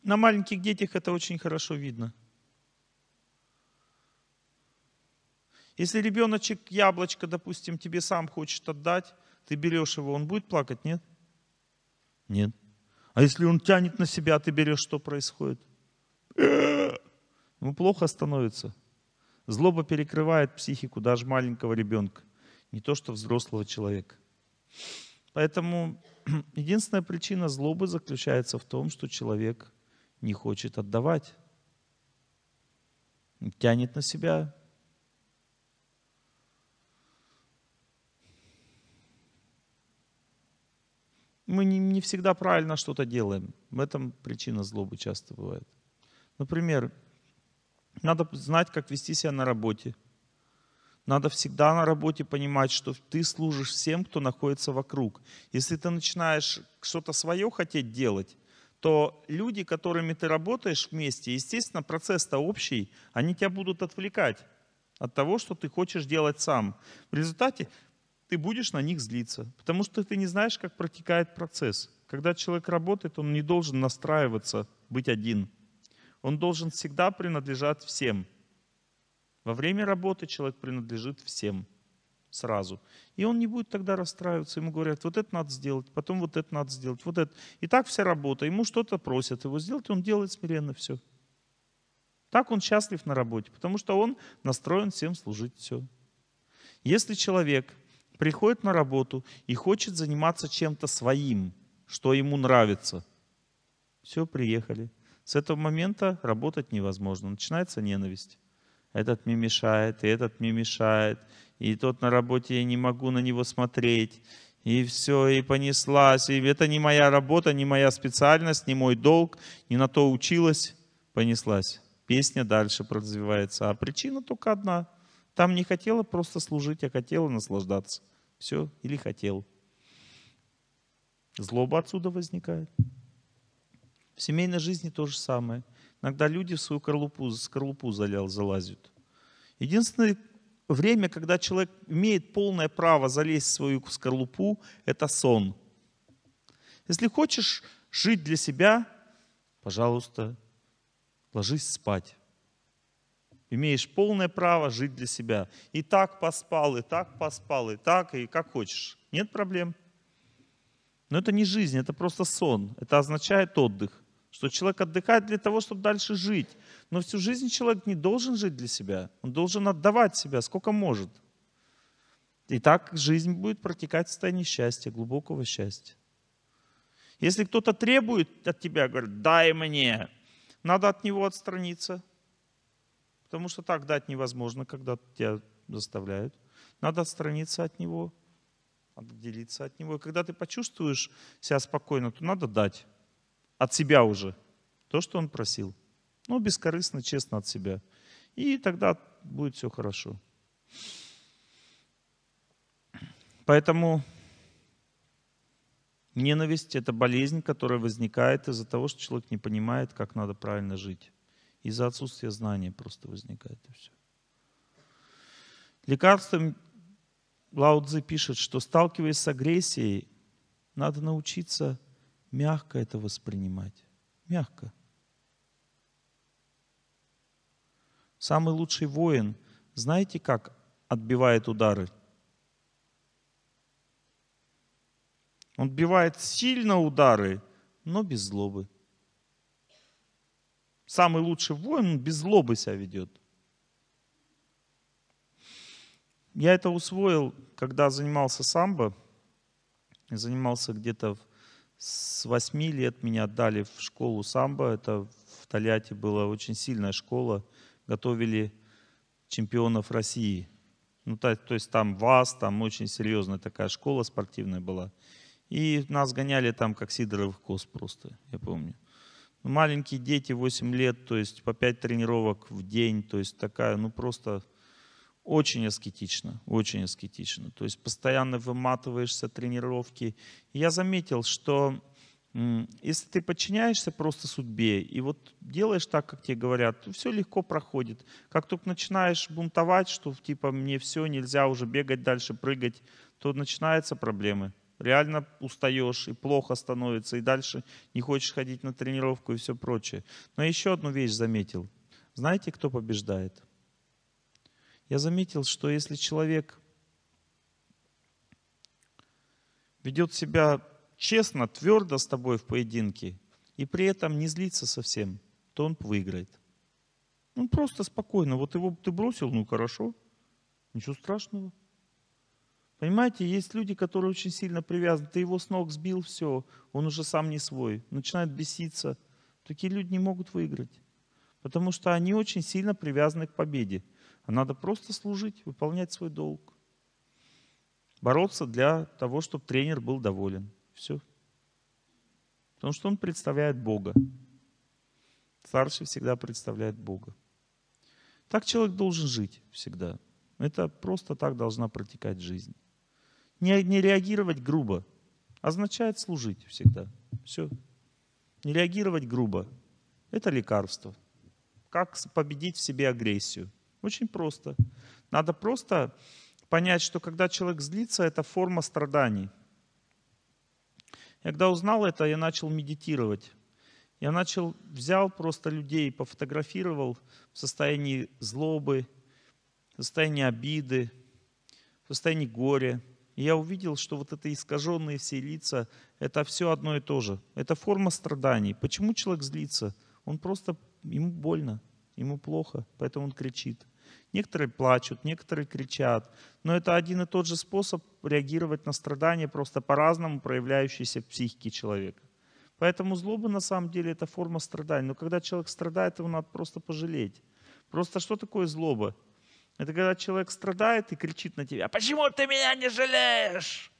На маленьких детях это очень хорошо видно. Если ребеночек яблочко, допустим, тебе сам хочет отдать, ты берешь его, он будет плакать, нет? Нет. А если он тянет на себя, ты берешь, что происходит? Ему ну, плохо становится. Злоба перекрывает психику даже маленького ребенка, не то что взрослого человека. Поэтому [clears throat] единственная причина злобы заключается в том, что человек не хочет отдавать. Тянет на себя, Мы не, не всегда правильно что-то делаем. В этом причина злобы часто бывает. Например, надо знать, как вести себя на работе. Надо всегда на работе понимать, что ты служишь всем, кто находится вокруг. Если ты начинаешь что-то свое хотеть делать, то люди, которыми ты работаешь вместе, естественно, процесс-то общий, они тебя будут отвлекать от того, что ты хочешь делать сам. В результате ты будешь на них злиться, потому что ты не знаешь, как протекает процесс. Когда человек работает, он не должен настраиваться, быть один. Он должен всегда принадлежать всем. Во время работы человек принадлежит всем сразу. И он не будет тогда расстраиваться. Ему говорят, вот это надо сделать, потом вот это надо сделать, вот это. И так вся работа. Ему что-то просят его сделать, и он делает смиренно все. Так он счастлив на работе, потому что он настроен всем служить все. Если человек приходит на работу и хочет заниматься чем-то своим, что ему нравится. Все, приехали. С этого момента работать невозможно. Начинается ненависть. Этот мне мешает, и этот мне мешает, и тот на работе я не могу на него смотреть. И все, и понеслась. И это не моя работа, не моя специальность, не мой долг, не на то училась, понеслась. Песня дальше развивается. А причина только одна. Там не хотела просто служить, а хотела наслаждаться. Все, или хотел. Злоба отсюда возникает. В семейной жизни то же самое. Иногда люди в свою скорлупу, скорлупу залазят. Единственное время, когда человек имеет полное право залезть в свою скорлупу, это сон. Если хочешь жить для себя, пожалуйста, ложись спать. Имеешь полное право жить для себя. И так поспал, и так поспал, и так, и как хочешь. Нет проблем. Но это не жизнь, это просто сон. Это означает отдых. Что человек отдыхает для того, чтобы дальше жить. Но всю жизнь человек не должен жить для себя. Он должен отдавать себя, сколько может. И так жизнь будет протекать в состоянии счастья, глубокого счастья. Если кто-то требует от тебя, говорит, дай мне, надо от него отстраниться. Потому что так дать невозможно, когда тебя заставляют. Надо отстраниться от него, отделиться от него. И когда ты почувствуешь себя спокойно, то надо дать от себя уже то, что он просил. Ну, бескорыстно, честно от себя. И тогда будет все хорошо. Поэтому ненависть – это болезнь, которая возникает из-за того, что человек не понимает, как надо правильно жить. Из-за отсутствия знания просто возникает и все. Лекарством Лао Цзи пишет, что сталкиваясь с агрессией, надо научиться мягко это воспринимать. Мягко. Самый лучший воин, знаете как отбивает удары? Он отбивает сильно удары, но без злобы самый лучший воин, он без злобы себя ведет. Я это усвоил, когда занимался самбо. Занимался где-то с 8 лет меня отдали в школу самбо. Это в Тольятти была очень сильная школа. Готовили чемпионов России. Ну, то, то есть там ВАЗ, там очень серьезная такая школа спортивная была. И нас гоняли там как сидоровых коз просто, я помню. Маленькие дети, 8 лет, то есть по 5 тренировок в день, то есть такая, ну просто очень аскетично, очень аскетично. То есть постоянно выматываешься тренировки. Я заметил, что если ты подчиняешься просто судьбе и вот делаешь так, как тебе говорят, то все легко проходит. Как только начинаешь бунтовать, что типа мне все, нельзя уже бегать дальше, прыгать, то начинаются проблемы реально устаешь и плохо становится, и дальше не хочешь ходить на тренировку и все прочее. Но еще одну вещь заметил. Знаете, кто побеждает? Я заметил, что если человек ведет себя честно, твердо с тобой в поединке, и при этом не злится совсем, то он выиграет. Он ну, просто спокойно. Вот его ты бросил, ну хорошо, ничего страшного. Понимаете, есть люди, которые очень сильно привязаны. Ты его с ног сбил, все, он уже сам не свой, начинает беситься. Такие люди не могут выиграть, потому что они очень сильно привязаны к победе. А надо просто служить, выполнять свой долг. Бороться для того, чтобы тренер был доволен. Все. Потому что он представляет Бога. Старший всегда представляет Бога. Так человек должен жить всегда. Это просто так должна протекать жизнь. Не, не реагировать грубо означает служить всегда. Все. Не реагировать грубо. Это лекарство. Как победить в себе агрессию? Очень просто. Надо просто понять, что когда человек злится, это форма страданий. Я когда узнал это, я начал медитировать. Я начал, взял просто людей, пофотографировал в состоянии злобы, в состоянии обиды, в состоянии горя. И я увидел, что вот это искаженные все лица, это все одно и то же. Это форма страданий. Почему человек злится? Он просто, ему больно, ему плохо, поэтому он кричит. Некоторые плачут, некоторые кричат. Но это один и тот же способ реагировать на страдания, просто по-разному проявляющийся в психике человека. Поэтому злоба на самом деле это форма страданий. Но когда человек страдает, его надо просто пожалеть. Просто что такое злоба? Это когда человек страдает и кричит на тебя, почему ты меня не жалеешь?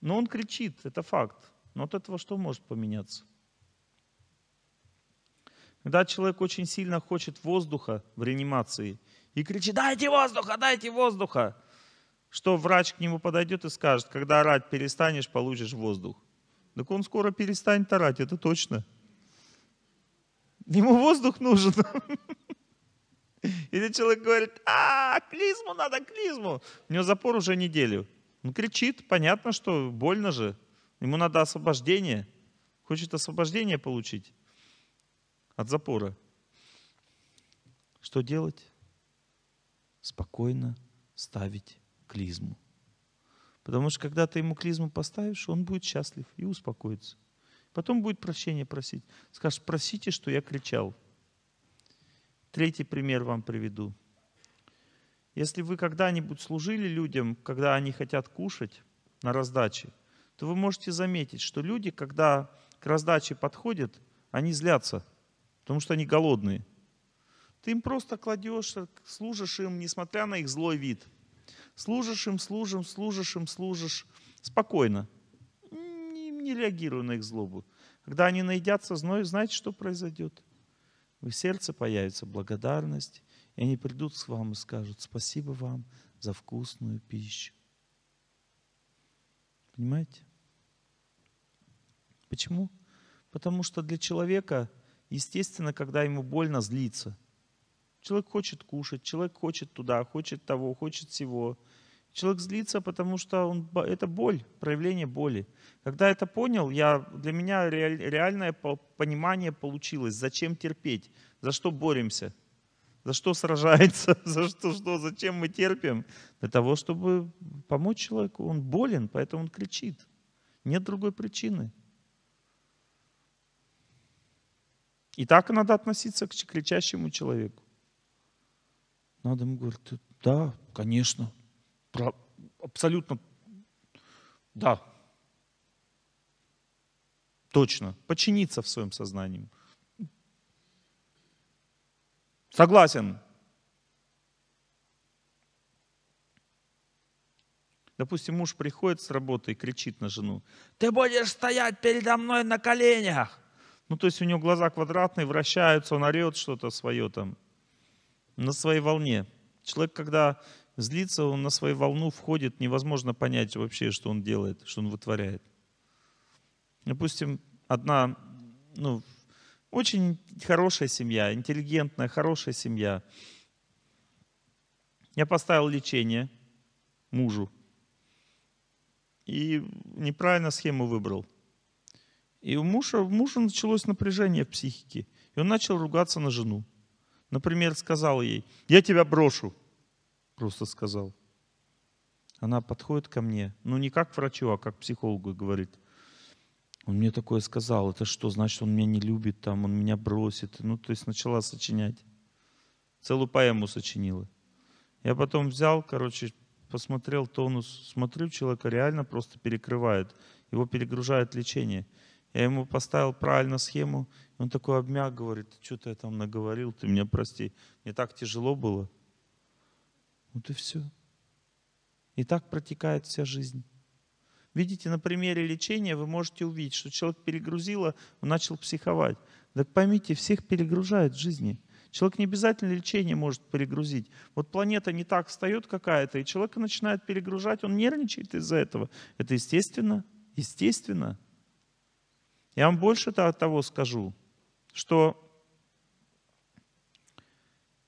Но он кричит, это факт. Но от этого что может поменяться? Когда человек очень сильно хочет воздуха в реанимации и кричит, дайте воздуха, дайте воздуха, что врач к нему подойдет и скажет, когда орать перестанешь, получишь воздух. Так он скоро перестанет орать, это точно. Ему воздух нужен. [laughs] [laughs] Или человек говорит, а, клизму надо, клизму. У него запор уже неделю. Он кричит, понятно, что больно же. Ему надо освобождение. Хочет освобождение получить от запора. Что делать? Спокойно ставить клизму. Потому что когда ты ему клизму поставишь, он будет счастлив и успокоится. Потом будет прощение просить. Скажешь, просите, что я кричал. Третий пример вам приведу. Если вы когда-нибудь служили людям, когда они хотят кушать на раздаче, то вы можете заметить, что люди, когда к раздаче подходят, они злятся, потому что они голодные. Ты им просто кладешь, служишь им, несмотря на их злой вид. Служишь им, служим, служишь им, служишь. Спокойно. Не, не реагируя на их злобу. Когда они наедятся, знаете, что произойдет? в сердце появится благодарность, и они придут к вам и скажут спасибо вам за вкусную пищу. Понимаете? Почему? Потому что для человека, естественно, когда ему больно, злиться. Человек хочет кушать, человек хочет туда, хочет того, хочет всего. Человек злится, потому что он, это боль, проявление боли. Когда я это понял, я, для меня реальное понимание получилось, зачем терпеть, за что боремся, за что сражается, [laughs] за что, что, зачем мы терпим. Для того, чтобы помочь человеку. Он болен, поэтому он кричит. Нет другой причины. И так надо относиться к кричащему человеку. Надо ему говорить, да, конечно, абсолютно, да, точно, подчиниться в своем сознании. Согласен. Допустим, муж приходит с работы и кричит на жену, ты будешь стоять передо мной на коленях. Ну, то есть у него глаза квадратные, вращаются, он орет что-то свое там, на своей волне. Человек, когда Злится, он на свою волну входит, невозможно понять вообще, что он делает, что он вытворяет. Допустим, одна, ну, очень хорошая семья, интеллигентная, хорошая семья. Я поставил лечение мужу и неправильно схему выбрал. И у мужа, у мужа началось напряжение в психике. И он начал ругаться на жену. Например, сказал ей, я тебя брошу просто сказал. Она подходит ко мне, ну не как к врачу, а как к психологу и говорит, он мне такое сказал, это что, значит, он меня не любит, там, он меня бросит. Ну, то есть начала сочинять. Целую поэму сочинила. Я потом взял, короче, посмотрел тонус, смотрю, человека реально просто перекрывает. Его перегружает лечение. Я ему поставил правильно схему, он такой обмяк, говорит, что ты там наговорил, ты меня прости. Мне так тяжело было. Вот и все. И так протекает вся жизнь. Видите, на примере лечения вы можете увидеть, что человек перегрузило, он начал психовать. Так поймите, всех перегружает в жизни. Человек не обязательно лечение может перегрузить. Вот планета не так встает какая-то, и человека начинает перегружать, он нервничает из-за этого. Это естественно, естественно. Я вам больше того скажу, что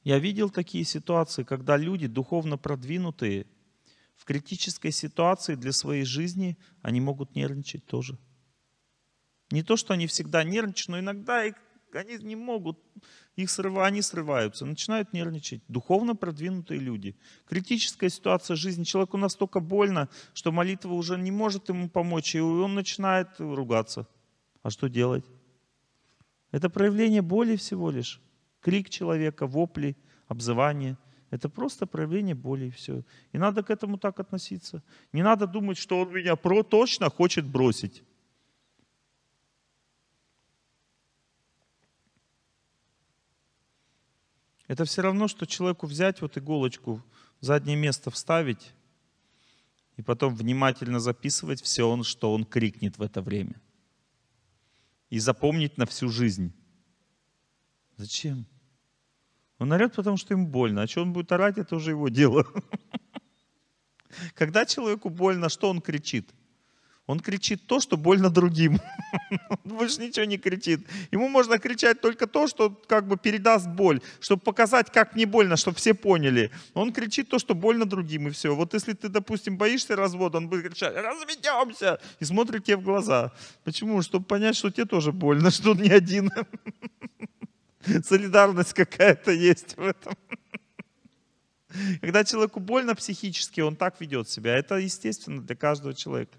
я видел такие ситуации, когда люди, духовно продвинутые, в критической ситуации для своей жизни, они могут нервничать тоже. Не то, что они всегда нервничают, но иногда их, они не могут, их срыва, они срываются, начинают нервничать. Духовно продвинутые люди. Критическая ситуация жизни. Человеку настолько больно, что молитва уже не может ему помочь, и он начинает ругаться. А что делать? Это проявление боли всего лишь крик человека, вопли, обзывание. Это просто проявление боли и все. И надо к этому так относиться. Не надо думать, что он меня про точно хочет бросить. Это все равно, что человеку взять вот иголочку в заднее место вставить и потом внимательно записывать все, он, что он крикнет в это время. И запомнить на всю жизнь. Зачем? Он орет, потому что ему больно. А что он будет орать, это уже его дело. Когда человеку больно, что он кричит? Он кричит то, что больно другим. больше ничего не кричит. Ему можно кричать только то, что как бы передаст боль, чтобы показать, как мне больно, чтобы все поняли. Он кричит то, что больно другим, и все. Вот если ты, допустим, боишься развода, он будет кричать «разведемся!» и смотрит тебе в глаза. Почему? Чтобы понять, что тебе тоже больно, что он не один солидарность какая-то есть в этом. Когда человеку больно психически, он так ведет себя. Это естественно для каждого человека.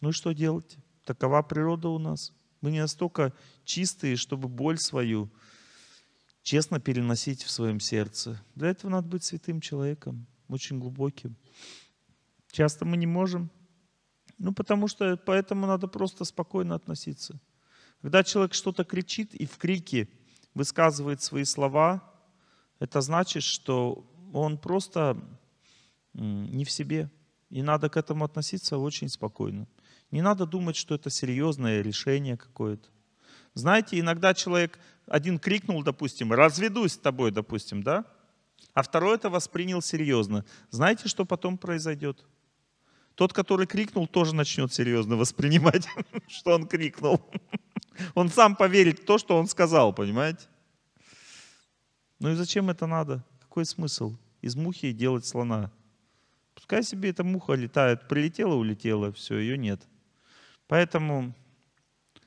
Ну и что делать? Такова природа у нас. Мы не настолько чистые, чтобы боль свою честно переносить в своем сердце. Для этого надо быть святым человеком, очень глубоким. Часто мы не можем. Ну, потому что поэтому надо просто спокойно относиться. Когда человек что-то кричит и в крике высказывает свои слова, это значит, что он просто не в себе. И надо к этому относиться очень спокойно. Не надо думать, что это серьезное решение какое-то. Знаете, иногда человек один крикнул, допустим, «разведусь с тобой», допустим, да? А второй это воспринял серьезно. Знаете, что потом произойдет? Тот, который крикнул, тоже начнет серьезно воспринимать, [laughs] что он крикнул. Он сам поверит в то, что он сказал, понимаете? Ну и зачем это надо? Какой смысл? Из мухи делать слона. Пускай себе эта муха летает. Прилетела, улетела, все, ее нет. Поэтому,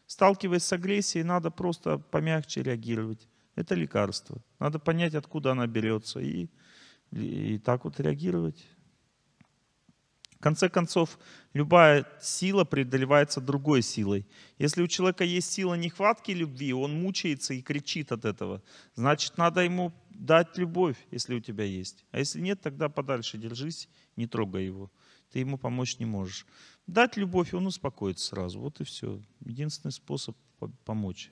сталкиваясь с агрессией, надо просто помягче реагировать. Это лекарство. Надо понять, откуда она берется, и, и так вот реагировать. В конце концов, любая сила преодолевается другой силой. Если у человека есть сила нехватки любви, он мучается и кричит от этого, значит, надо ему дать любовь, если у тебя есть. А если нет, тогда подальше держись, не трогай его. Ты ему помочь не можешь. Дать любовь, он успокоится сразу. Вот и все. Единственный способ помочь.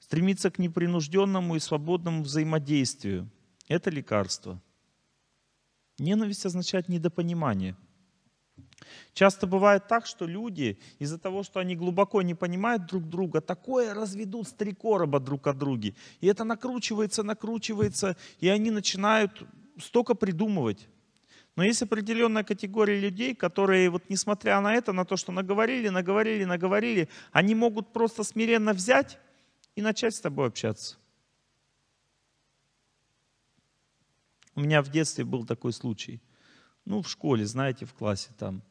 Стремиться к непринужденному и свободному взаимодействию. Это лекарство – Ненависть означает недопонимание. Часто бывает так, что люди из-за того, что они глубоко не понимают друг друга, такое разведут с три короба друг о друге. И это накручивается, накручивается, и они начинают столько придумывать. Но есть определенная категория людей, которые, вот несмотря на это, на то, что наговорили, наговорили, наговорили, они могут просто смиренно взять и начать с тобой общаться. У меня в детстве был такой случай. Ну, в школе, знаете, в классе там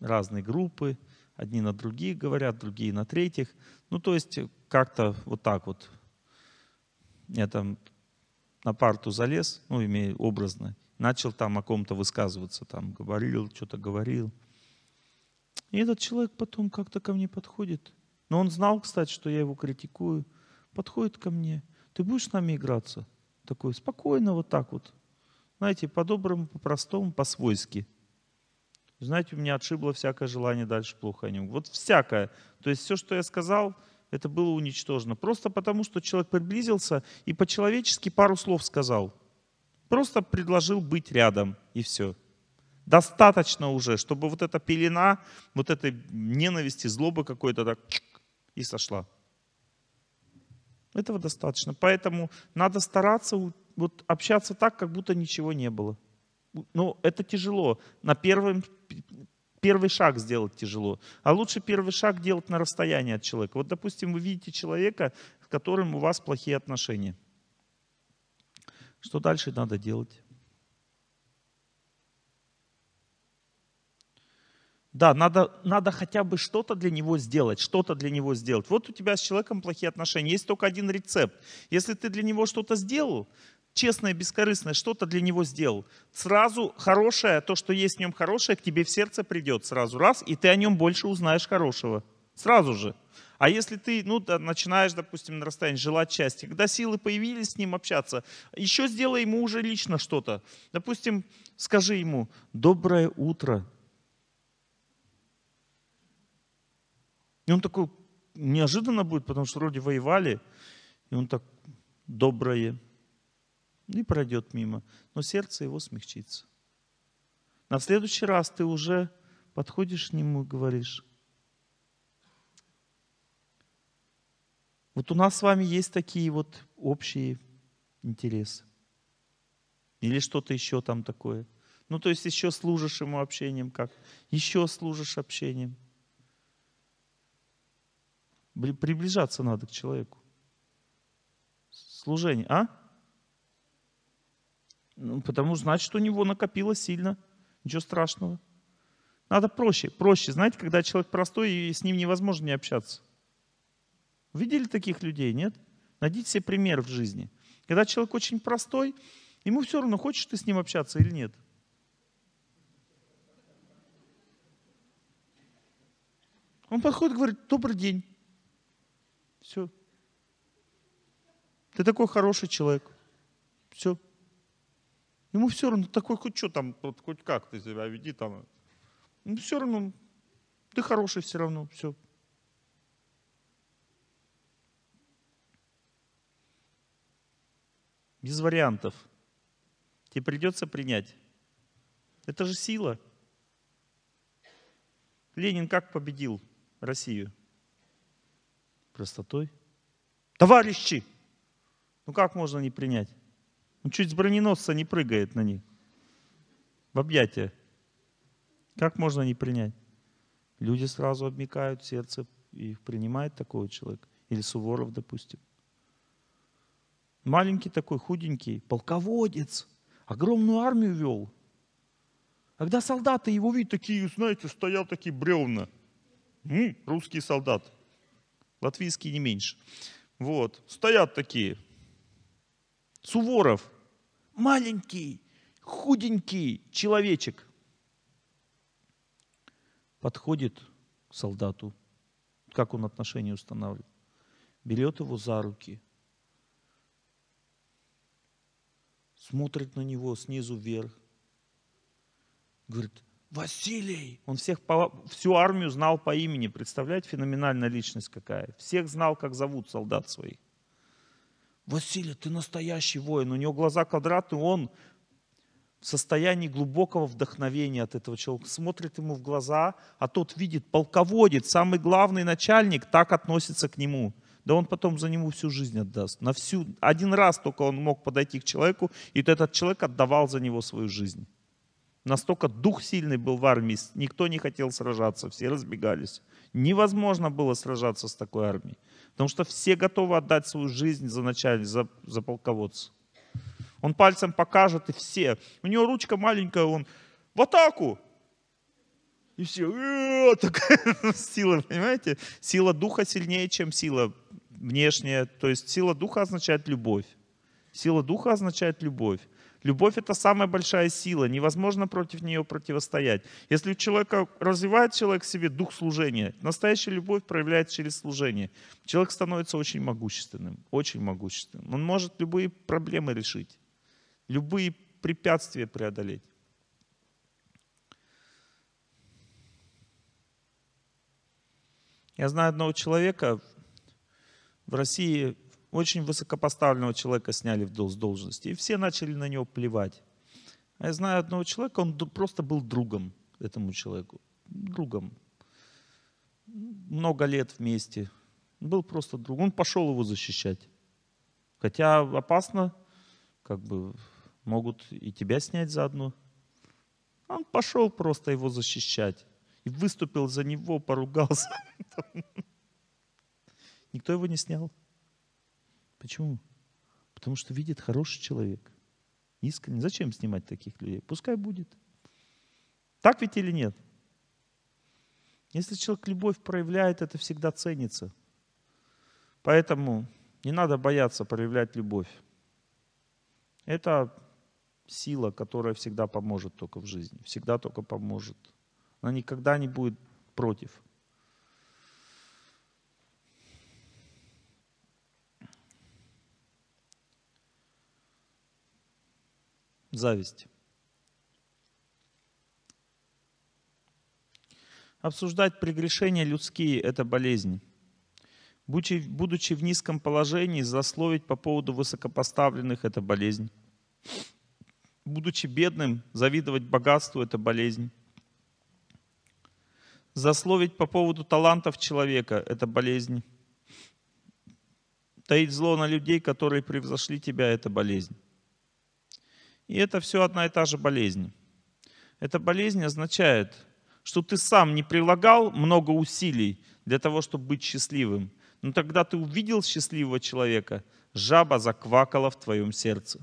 разные группы, одни на других говорят, другие на третьих. Ну, то есть э, как-то вот так вот. Я там на парту залез, ну, имею образно, начал там о ком-то высказываться, там говорил, что-то говорил. И этот человек потом как-то ко мне подходит. Но он знал, кстати, что я его критикую. Подходит ко мне. Ты будешь с нами играться? Такой, спокойно вот так вот. Знаете, по-доброму, по-простому, по-свойски. Знаете, у меня отшибло всякое желание дальше плохо о нем. Вот всякое. То есть все, что я сказал, это было уничтожено. Просто потому, что человек приблизился и по-человечески пару слов сказал. Просто предложил быть рядом, и все. Достаточно уже, чтобы вот эта пелена, вот этой ненависти, злобы какой-то так и сошла. Этого достаточно. Поэтому надо стараться вот общаться так, как будто ничего не было. Ну, это тяжело. На первом, первый шаг сделать тяжело. А лучше первый шаг делать на расстоянии от человека. Вот, допустим, вы видите человека, с которым у вас плохие отношения. Что дальше надо делать? Да, надо, надо хотя бы что-то для него сделать, что-то для него сделать. Вот у тебя с человеком плохие отношения, есть только один рецепт. Если ты для него что-то сделал, честное, бескорыстное, что-то для него сделал. Сразу хорошее, то, что есть в нем хорошее, к тебе в сердце придет сразу раз, и ты о нем больше узнаешь хорошего. Сразу же. А если ты ну, начинаешь, допустим, на расстоянии желать счастья, когда силы появились с ним общаться, еще сделай ему уже лично что-то. Допустим, скажи ему «Доброе утро». И он такой, неожиданно будет, потому что вроде воевали, и он так «Доброе и пройдет мимо, но сердце его смягчится. На следующий раз ты уже подходишь к нему и говоришь, вот у нас с вами есть такие вот общие интересы. Или что-то еще там такое. Ну, то есть еще служишь ему общением как? Еще служишь общением. Приближаться надо к человеку. Служение, а? Ну, потому что значит, у него накопило сильно. Ничего страшного. Надо проще, проще. Знаете, когда человек простой, и с ним невозможно не общаться. Видели таких людей, нет? Найдите себе пример в жизни. Когда человек очень простой, ему все равно, хочешь ты с ним общаться или нет. Он подходит и говорит, добрый день. Все. Ты такой хороший человек. Все. Ему все равно, такой хоть что там, вот, хоть как ты себя веди там. Ну, все равно, ты хороший все равно, все. Без вариантов. Тебе придется принять. Это же сила. Ленин как победил Россию? Простотой. Товарищи! Ну как можно не принять? Он ну, чуть с броненосца не прыгает на них. В объятия. Как можно не принять? Люди сразу обмикают сердце и принимает такого человека. Или Суворов, допустим. Маленький такой, худенький, полководец. Огромную армию вел. Когда солдаты его видят, такие, знаете, стоят такие бревна. М-м, русские солдаты. Латвийские не меньше. Вот. Стоят такие, Суворов, маленький, худенький человечек, подходит к солдату, как он отношения устанавливает, берет его за руки, смотрит на него снизу вверх, говорит, Василий! Он всех, всю армию знал по имени, представляете, феноменальная личность какая. Всех знал, как зовут солдат своих. Василий, ты настоящий воин. У него глаза квадратные, он в состоянии глубокого вдохновения от этого человека, смотрит ему в глаза, а тот видит, полководец, самый главный начальник, так относится к нему. Да он потом за него всю жизнь отдаст. На всю, один раз только он мог подойти к человеку, и этот человек отдавал за него свою жизнь. Настолько дух сильный был в армии, никто не хотел сражаться, все разбегались. Невозможно было сражаться с такой армией, потому что все готовы отдать свою жизнь за начальника, за, за полководца. Он пальцем покажет, и все. У него ручка маленькая, он в атаку! И все, э, такая [laughs] сила, понимаете? Сила духа сильнее, чем сила внешняя. То есть сила духа означает любовь. Сила духа означает любовь. Любовь — это самая большая сила, невозможно против нее противостоять. Если у человека развивает человек в себе дух служения, настоящая любовь проявляется через служение. Человек становится очень могущественным, очень могущественным. Он может любые проблемы решить, любые препятствия преодолеть. Я знаю одного человека в России, очень высокопоставленного человека сняли с должности, и все начали на него плевать. А я знаю одного человека, он просто был другом этому человеку. Другом. Много лет вместе. был просто другом. Он пошел его защищать. Хотя опасно, как бы могут и тебя снять заодно. Он пошел просто его защищать. И выступил за него, поругался. [laughs] Никто его не снял. Почему? Потому что видит хороший человек. Искренне. Зачем снимать таких людей? Пускай будет. Так ведь или нет? Если человек любовь проявляет, это всегда ценится. Поэтому не надо бояться проявлять любовь. Это сила, которая всегда поможет только в жизни, всегда только поможет. Она никогда не будет против. зависть. Обсуждать прегрешения людские – это болезнь. Будучи в низком положении, засловить по поводу высокопоставленных – это болезнь. Будучи бедным, завидовать богатству – это болезнь. Засловить по поводу талантов человека – это болезнь. Таить зло на людей, которые превзошли тебя – это болезнь. И это все одна и та же болезнь. Эта болезнь означает, что ты сам не прилагал много усилий для того, чтобы быть счастливым. Но тогда ты увидел счастливого человека, жаба заквакала в твоем сердце.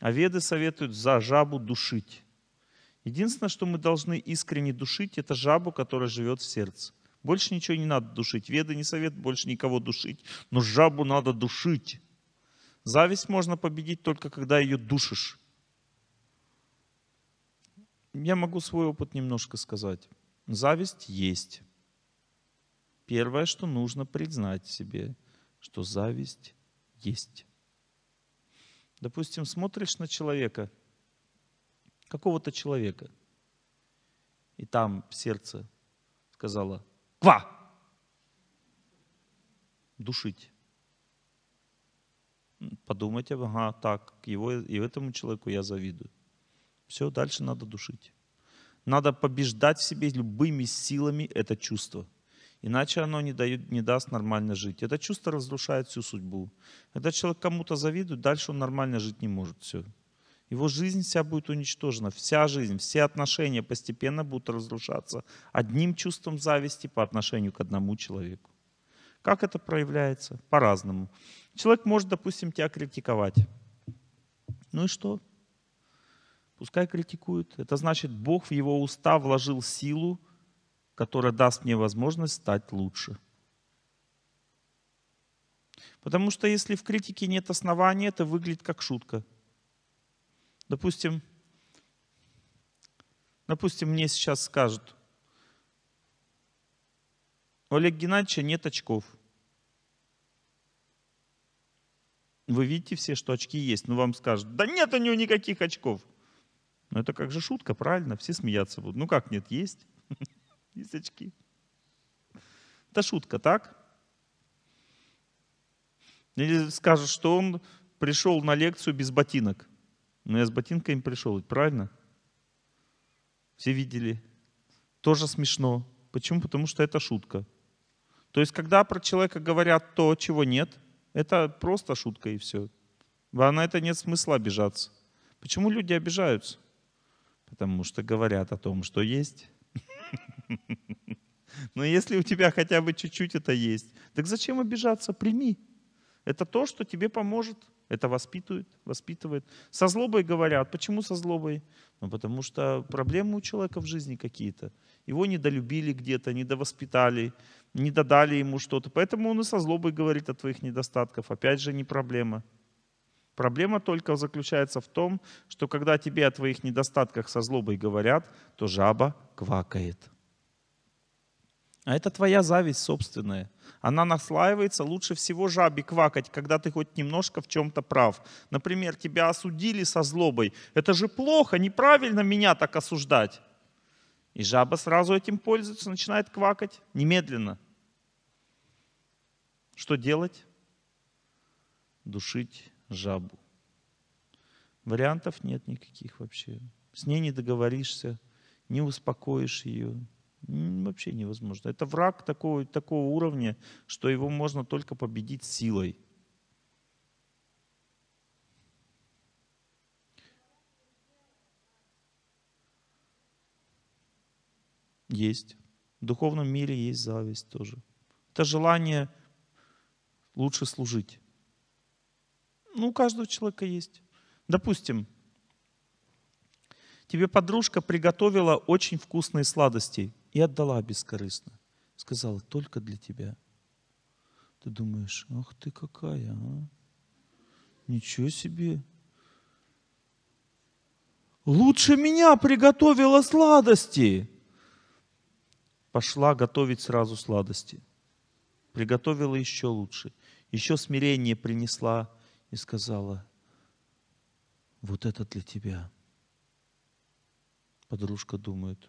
А веды советуют за жабу душить. Единственное, что мы должны искренне душить, это жабу, которая живет в сердце. Больше ничего не надо душить. Веды не советуют больше никого душить, но жабу надо душить. Зависть можно победить только когда ее душишь. Я могу свой опыт немножко сказать. Зависть есть. Первое, что нужно признать себе, что зависть есть. Допустим, смотришь на человека, какого-то человека, и там сердце сказала «Ква!» Душить подумать, ага, так, его и этому человеку я завидую. Все, дальше надо душить. Надо побеждать в себе любыми силами это чувство. Иначе оно не, дает, не даст нормально жить. Это чувство разрушает всю судьбу. Когда человек кому-то завидует, дальше он нормально жить не может. Все. Его жизнь вся будет уничтожена. Вся жизнь, все отношения постепенно будут разрушаться одним чувством зависти по отношению к одному человеку. Как это проявляется? По-разному. Человек может, допустим, тебя критиковать. Ну и что? Пускай критикует. Это значит, Бог в его уста вложил силу, которая даст мне возможность стать лучше. Потому что если в критике нет основания, это выглядит как шутка. Допустим, допустим, мне сейчас скажут, у Олега Геннадьевича нет очков. Вы видите все, что очки есть, но ну, вам скажут, да нет у него никаких очков. Но ну, это как же шутка, правильно? Все смеяться будут. Ну как нет, есть. [laughs] Есть очки. Это шутка, так? Или скажут, что он пришел на лекцию без ботинок. Но ну, я с ботинками пришел, правильно? Все видели. Тоже смешно. Почему? Потому что это шутка. То есть, когда про человека говорят то, чего нет, это просто шутка и все. А на это нет смысла обижаться. Почему люди обижаются? Потому что говорят о том, что есть. [laughs] Но если у тебя хотя бы чуть-чуть это есть, так зачем обижаться? Прими. Это то, что тебе поможет. Это воспитывает, воспитывает. Со злобой говорят. Почему со злобой? Ну, потому что проблемы у человека в жизни какие-то. Его недолюбили где-то, недовоспитали, не додали ему что-то. Поэтому он и со злобой говорит о твоих недостатках. Опять же, не проблема. Проблема только заключается в том, что когда тебе о твоих недостатках со злобой говорят, то жаба квакает. А это твоя зависть собственная. Она наслаивается. Лучше всего жабе квакать, когда ты хоть немножко в чем-то прав. Например, тебя осудили со злобой. Это же плохо, неправильно меня так осуждать. И жаба сразу этим пользуется, начинает квакать немедленно. Что делать? Душить жабу. Вариантов нет никаких вообще. С ней не договоришься, не успокоишь ее. Вообще невозможно. Это враг такого, такого уровня, что его можно только победить силой. есть. В духовном мире есть зависть тоже. Это желание лучше служить. Ну, у каждого человека есть. Допустим, тебе подружка приготовила очень вкусные сладости и отдала бескорыстно. Сказала, только для тебя. Ты думаешь, ах ты какая, а? Ничего себе. Лучше меня приготовила сладости пошла готовить сразу сладости. Приготовила еще лучше. Еще смирение принесла и сказала, вот это для тебя. Подружка думает,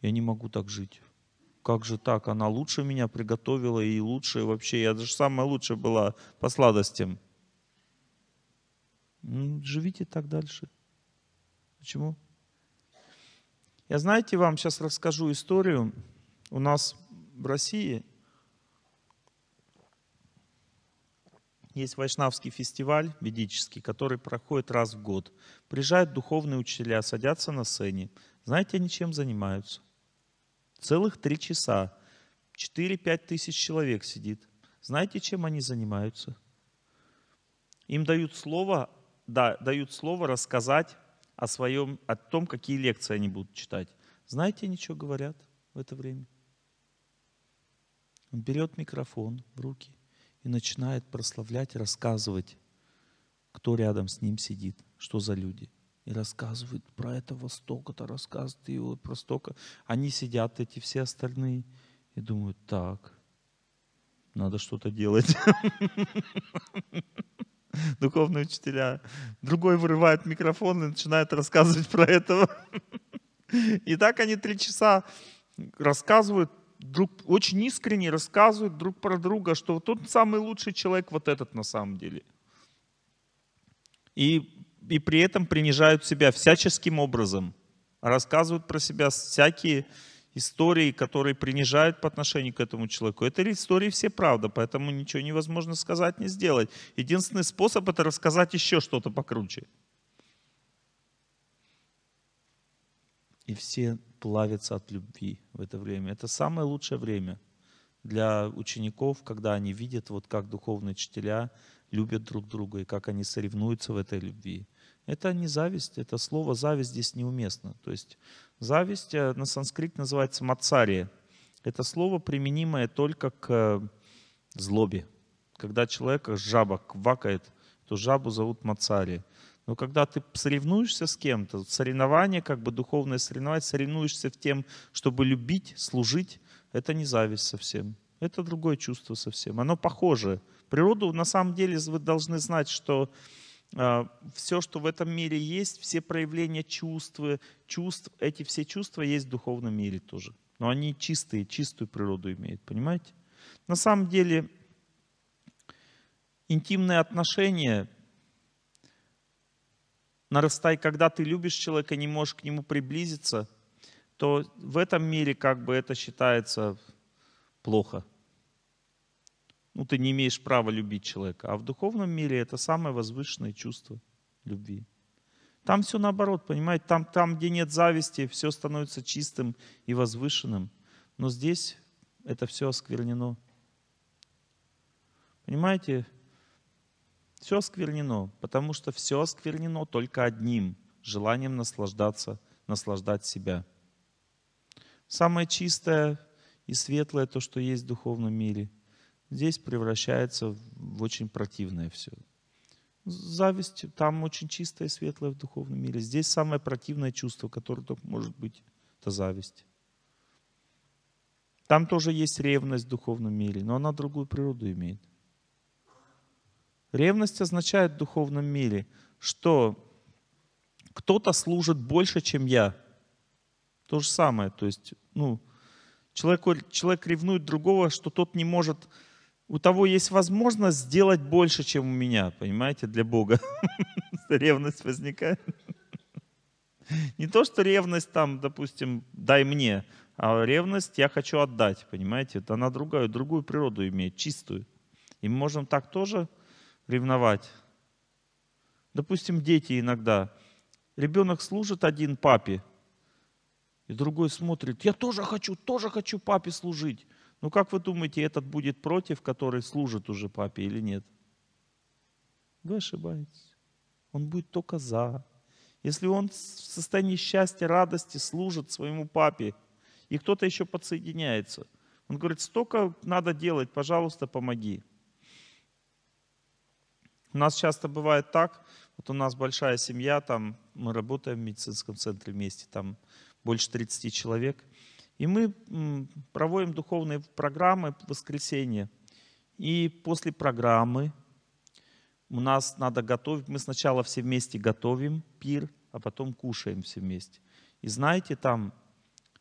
я не могу так жить. Как же так? Она лучше меня приготовила и лучше вообще. Я даже самая лучшая была по сладостям. Ну, живите так дальше. Почему? Я, знаете, вам сейчас расскажу историю. У нас в России есть Вайшнавский фестиваль ведический, который проходит раз в год. Приезжают духовные учителя, садятся на сцене. Знаете, они чем занимаются? Целых три часа. 4-5 тысяч человек сидит. Знаете, чем они занимаются? Им дают слово, да, дают слово рассказать о, своем, о том, какие лекции они будут читать. Знаете, они что говорят в это время? Он берет микрофон в руки и начинает прославлять, рассказывать, кто рядом с ним сидит, что за люди. И рассказывает про этого столько-то, рассказывает его про столько. Они сидят, эти все остальные, и думают, так, надо что-то делать. [laughs] [laughs] духовные учителя. Другой вырывает микрофон и начинает рассказывать про этого. [laughs] И так они три часа рассказывают, друг, очень искренне рассказывают друг про друга, что вот тот самый лучший человек, вот этот на самом деле. И, и при этом принижают себя всяческим образом, рассказывают про себя всякие истории, которые принижают по отношению к этому человеку. Это истории все правда, поэтому ничего невозможно сказать, не сделать. Единственный способ — это рассказать еще что-то покруче. И все плавятся от любви в это время. Это самое лучшее время для учеников, когда они видят, вот как духовные учителя любят друг друга и как они соревнуются в этой любви. Это не зависть, это слово зависть здесь неуместно. То есть Зависть э, на санскрите называется мацария. Это слово, применимое только к э, злобе. Когда человек жаба квакает, то жабу зовут мацари. Но когда ты соревнуешься с кем-то, соревнование, как бы духовное соревнование, соревнуешься в тем, чтобы любить, служить, это не зависть совсем. Это другое чувство совсем. Оно похоже. Природу, на самом деле, вы должны знать, что а, все, что в этом мире есть, все проявления чувств, чувств, эти все чувства есть в духовном мире тоже. Но они чистые, чистую природу имеют, понимаете? На самом деле, интимные отношения нарастай, когда ты любишь человека, не можешь к нему приблизиться, то в этом мире как бы это считается плохо – ну, ты не имеешь права любить человека. А в духовном мире это самое возвышенное чувство любви. Там все наоборот, понимаете, там, там, где нет зависти, все становится чистым и возвышенным. Но здесь это все осквернено. Понимаете, все осквернено, потому что все осквернено только одним желанием наслаждаться, наслаждать себя. Самое чистое и светлое то, что есть в духовном мире – здесь превращается в очень противное все. Зависть там очень чистая и светлая в духовном мире. Здесь самое противное чувство, которое только может быть, это зависть. Там тоже есть ревность в духовном мире, но она другую природу имеет. Ревность означает в духовном мире, что кто-то служит больше, чем я. То же самое. То есть, ну, человек, человек ревнует другого, что тот не может у того есть возможность сделать больше, чем у меня, понимаете, для Бога. [laughs] Ревность возникает. Не то, что ревность там, допустим, дай мне, а ревность я хочу отдать, понимаете? Это она другая, другую природу имеет, чистую. И мы можем так тоже ревновать. Допустим, дети иногда. Ребенок служит один папе, и другой смотрит, я тоже хочу, тоже хочу папе служить. Ну как вы думаете, этот будет против, который служит уже папе или нет? Вы ошибаетесь. Он будет только за. Если он в состоянии счастья, радости служит своему папе, и кто-то еще подсоединяется, он говорит, столько надо делать, пожалуйста, помоги. У нас часто бывает так, вот у нас большая семья, там мы работаем в медицинском центре вместе, там больше 30 человек – и мы проводим духовные программы в воскресенье. И после программы у нас надо готовить. Мы сначала все вместе готовим пир, а потом кушаем все вместе. И знаете, там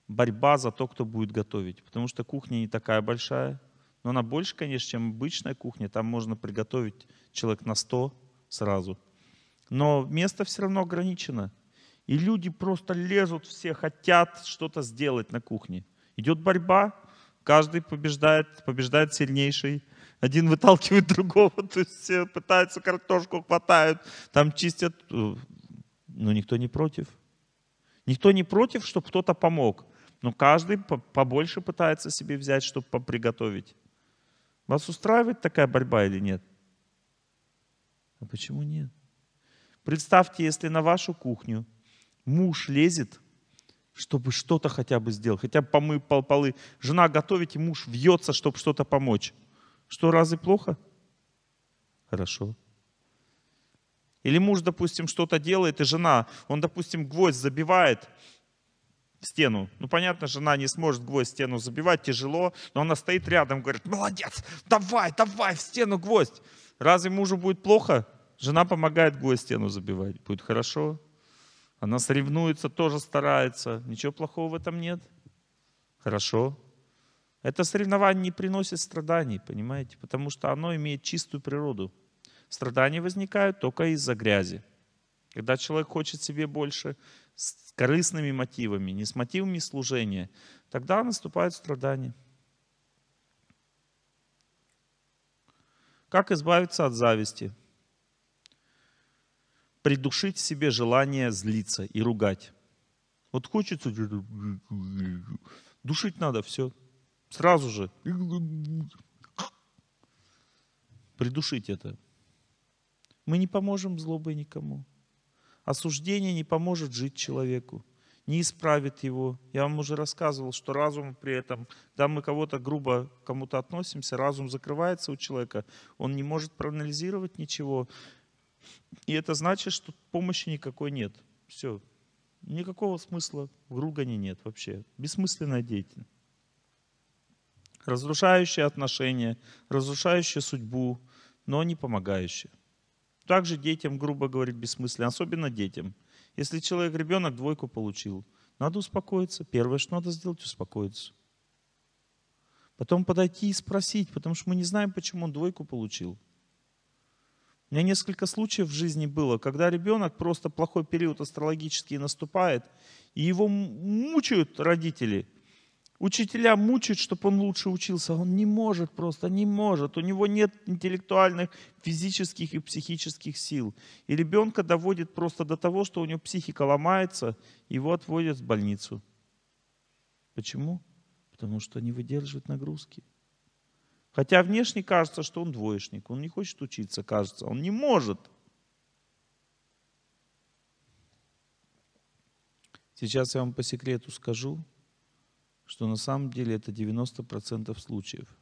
борьба за то, кто будет готовить. Потому что кухня не такая большая. Но она больше, конечно, чем обычная кухня. Там можно приготовить человек на 100 сразу. Но место все равно ограничено. И люди просто лезут, все хотят что-то сделать на кухне. Идет борьба, каждый побеждает, побеждает сильнейший. Один выталкивает [laughs] другого, то есть все пытаются, картошку хватают, там чистят. Э, но никто не против. Никто не против, чтобы кто-то помог. Но каждый побольше пытается себе взять, чтобы приготовить. Вас устраивает такая борьба или нет? А почему нет? Представьте, если на вашу кухню Муж лезет, чтобы что-то хотя бы сделал, хотя бы помыл пол полы. Жена готовит, и муж вьется, чтобы что-то помочь. Что, разве плохо? Хорошо. Или муж, допустим, что-то делает, и жена, он, допустим, гвоздь забивает в стену. Ну, понятно, жена не сможет гвоздь в стену забивать, тяжело, но она стоит рядом, говорит, молодец, давай, давай, в стену гвоздь. Разве мужу будет плохо? Жена помогает гвоздь в стену забивать. Будет хорошо? Она соревнуется, тоже старается. Ничего плохого в этом нет. Хорошо. Это соревнование не приносит страданий, понимаете? Потому что оно имеет чистую природу. Страдания возникают только из-за грязи. Когда человек хочет себе больше с корыстными мотивами, не с мотивами служения, тогда наступают страдания. Как избавиться от зависти? придушить в себе желание злиться и ругать. Вот хочется, душить надо все, сразу же. Придушить это. Мы не поможем злобой никому. Осуждение не поможет жить человеку, не исправит его. Я вам уже рассказывал, что разум при этом, когда мы кого-то грубо кому-то относимся, разум закрывается у человека, он не может проанализировать ничего, и это значит, что помощи никакой нет. Все. Никакого смысла в ругане нет вообще. Бессмысленная деятельность. Разрушающие отношения, разрушающие судьбу, но не помогающие. Также детям, грубо говоря бессмысленно, особенно детям. Если человек, ребенок, двойку получил, надо успокоиться. Первое, что надо сделать, успокоиться. Потом подойти и спросить, потому что мы не знаем, почему он двойку получил. У меня несколько случаев в жизни было, когда ребенок просто плохой период астрологический наступает, и его мучают родители. Учителя мучают, чтобы он лучше учился. Он не может просто, не может. У него нет интеллектуальных, физических и психических сил. И ребенка доводит просто до того, что у него психика ломается, его отводят в больницу. Почему? Потому что не выдерживает нагрузки. Хотя внешне кажется, что он двоечник, он не хочет учиться, кажется, он не может. Сейчас я вам по секрету скажу, что на самом деле это 90% случаев,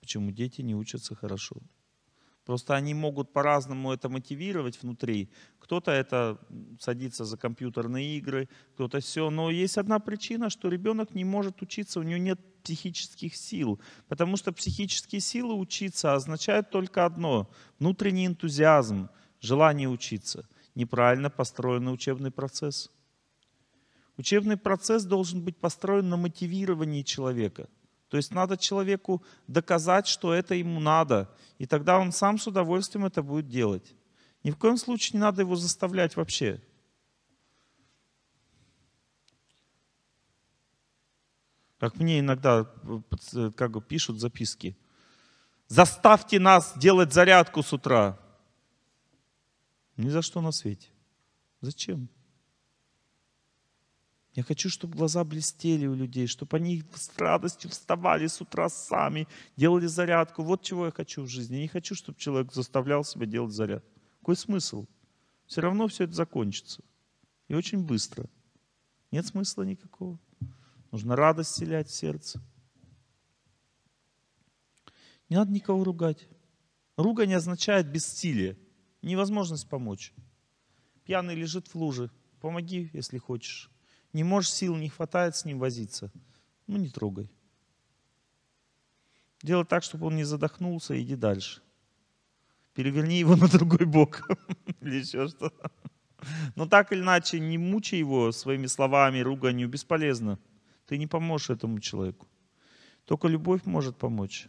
почему дети не учатся хорошо. Просто они могут по-разному это мотивировать внутри. Кто-то это садится за компьютерные игры, кто-то все. Но есть одна причина, что ребенок не может учиться, у него нет психических сил, потому что психические силы учиться означают только одно — внутренний энтузиазм, желание учиться, неправильно построенный учебный процесс. Учебный процесс должен быть построен на мотивировании человека. То есть надо человеку доказать, что это ему надо, и тогда он сам с удовольствием это будет делать. Ни в коем случае не надо его заставлять вообще. Как мне иногда э, э, как бы пишут записки. Заставьте нас делать зарядку с утра. Ни за что на свете. Зачем? Я хочу, чтобы глаза блестели у людей, чтобы они с радостью вставали с утра сами, делали зарядку. Вот чего я хочу в жизни. Я не хочу, чтобы человек заставлял себя делать зарядку. Какой смысл? Все равно все это закончится. И очень быстро. Нет смысла никакого. Нужно радость селять в сердце. Не надо никого ругать. Руга не означает бессилие, невозможность помочь. Пьяный лежит в луже. Помоги, если хочешь. Не можешь, сил не хватает с ним возиться. Ну, не трогай. Делай так, чтобы он не задохнулся, иди дальше. Переверни его [laughs] на другой бок. [laughs] Или еще что-то. Но так или иначе, не мучай его своими словами, руганью, бесполезно. Ты не поможешь этому человеку. Только любовь может помочь.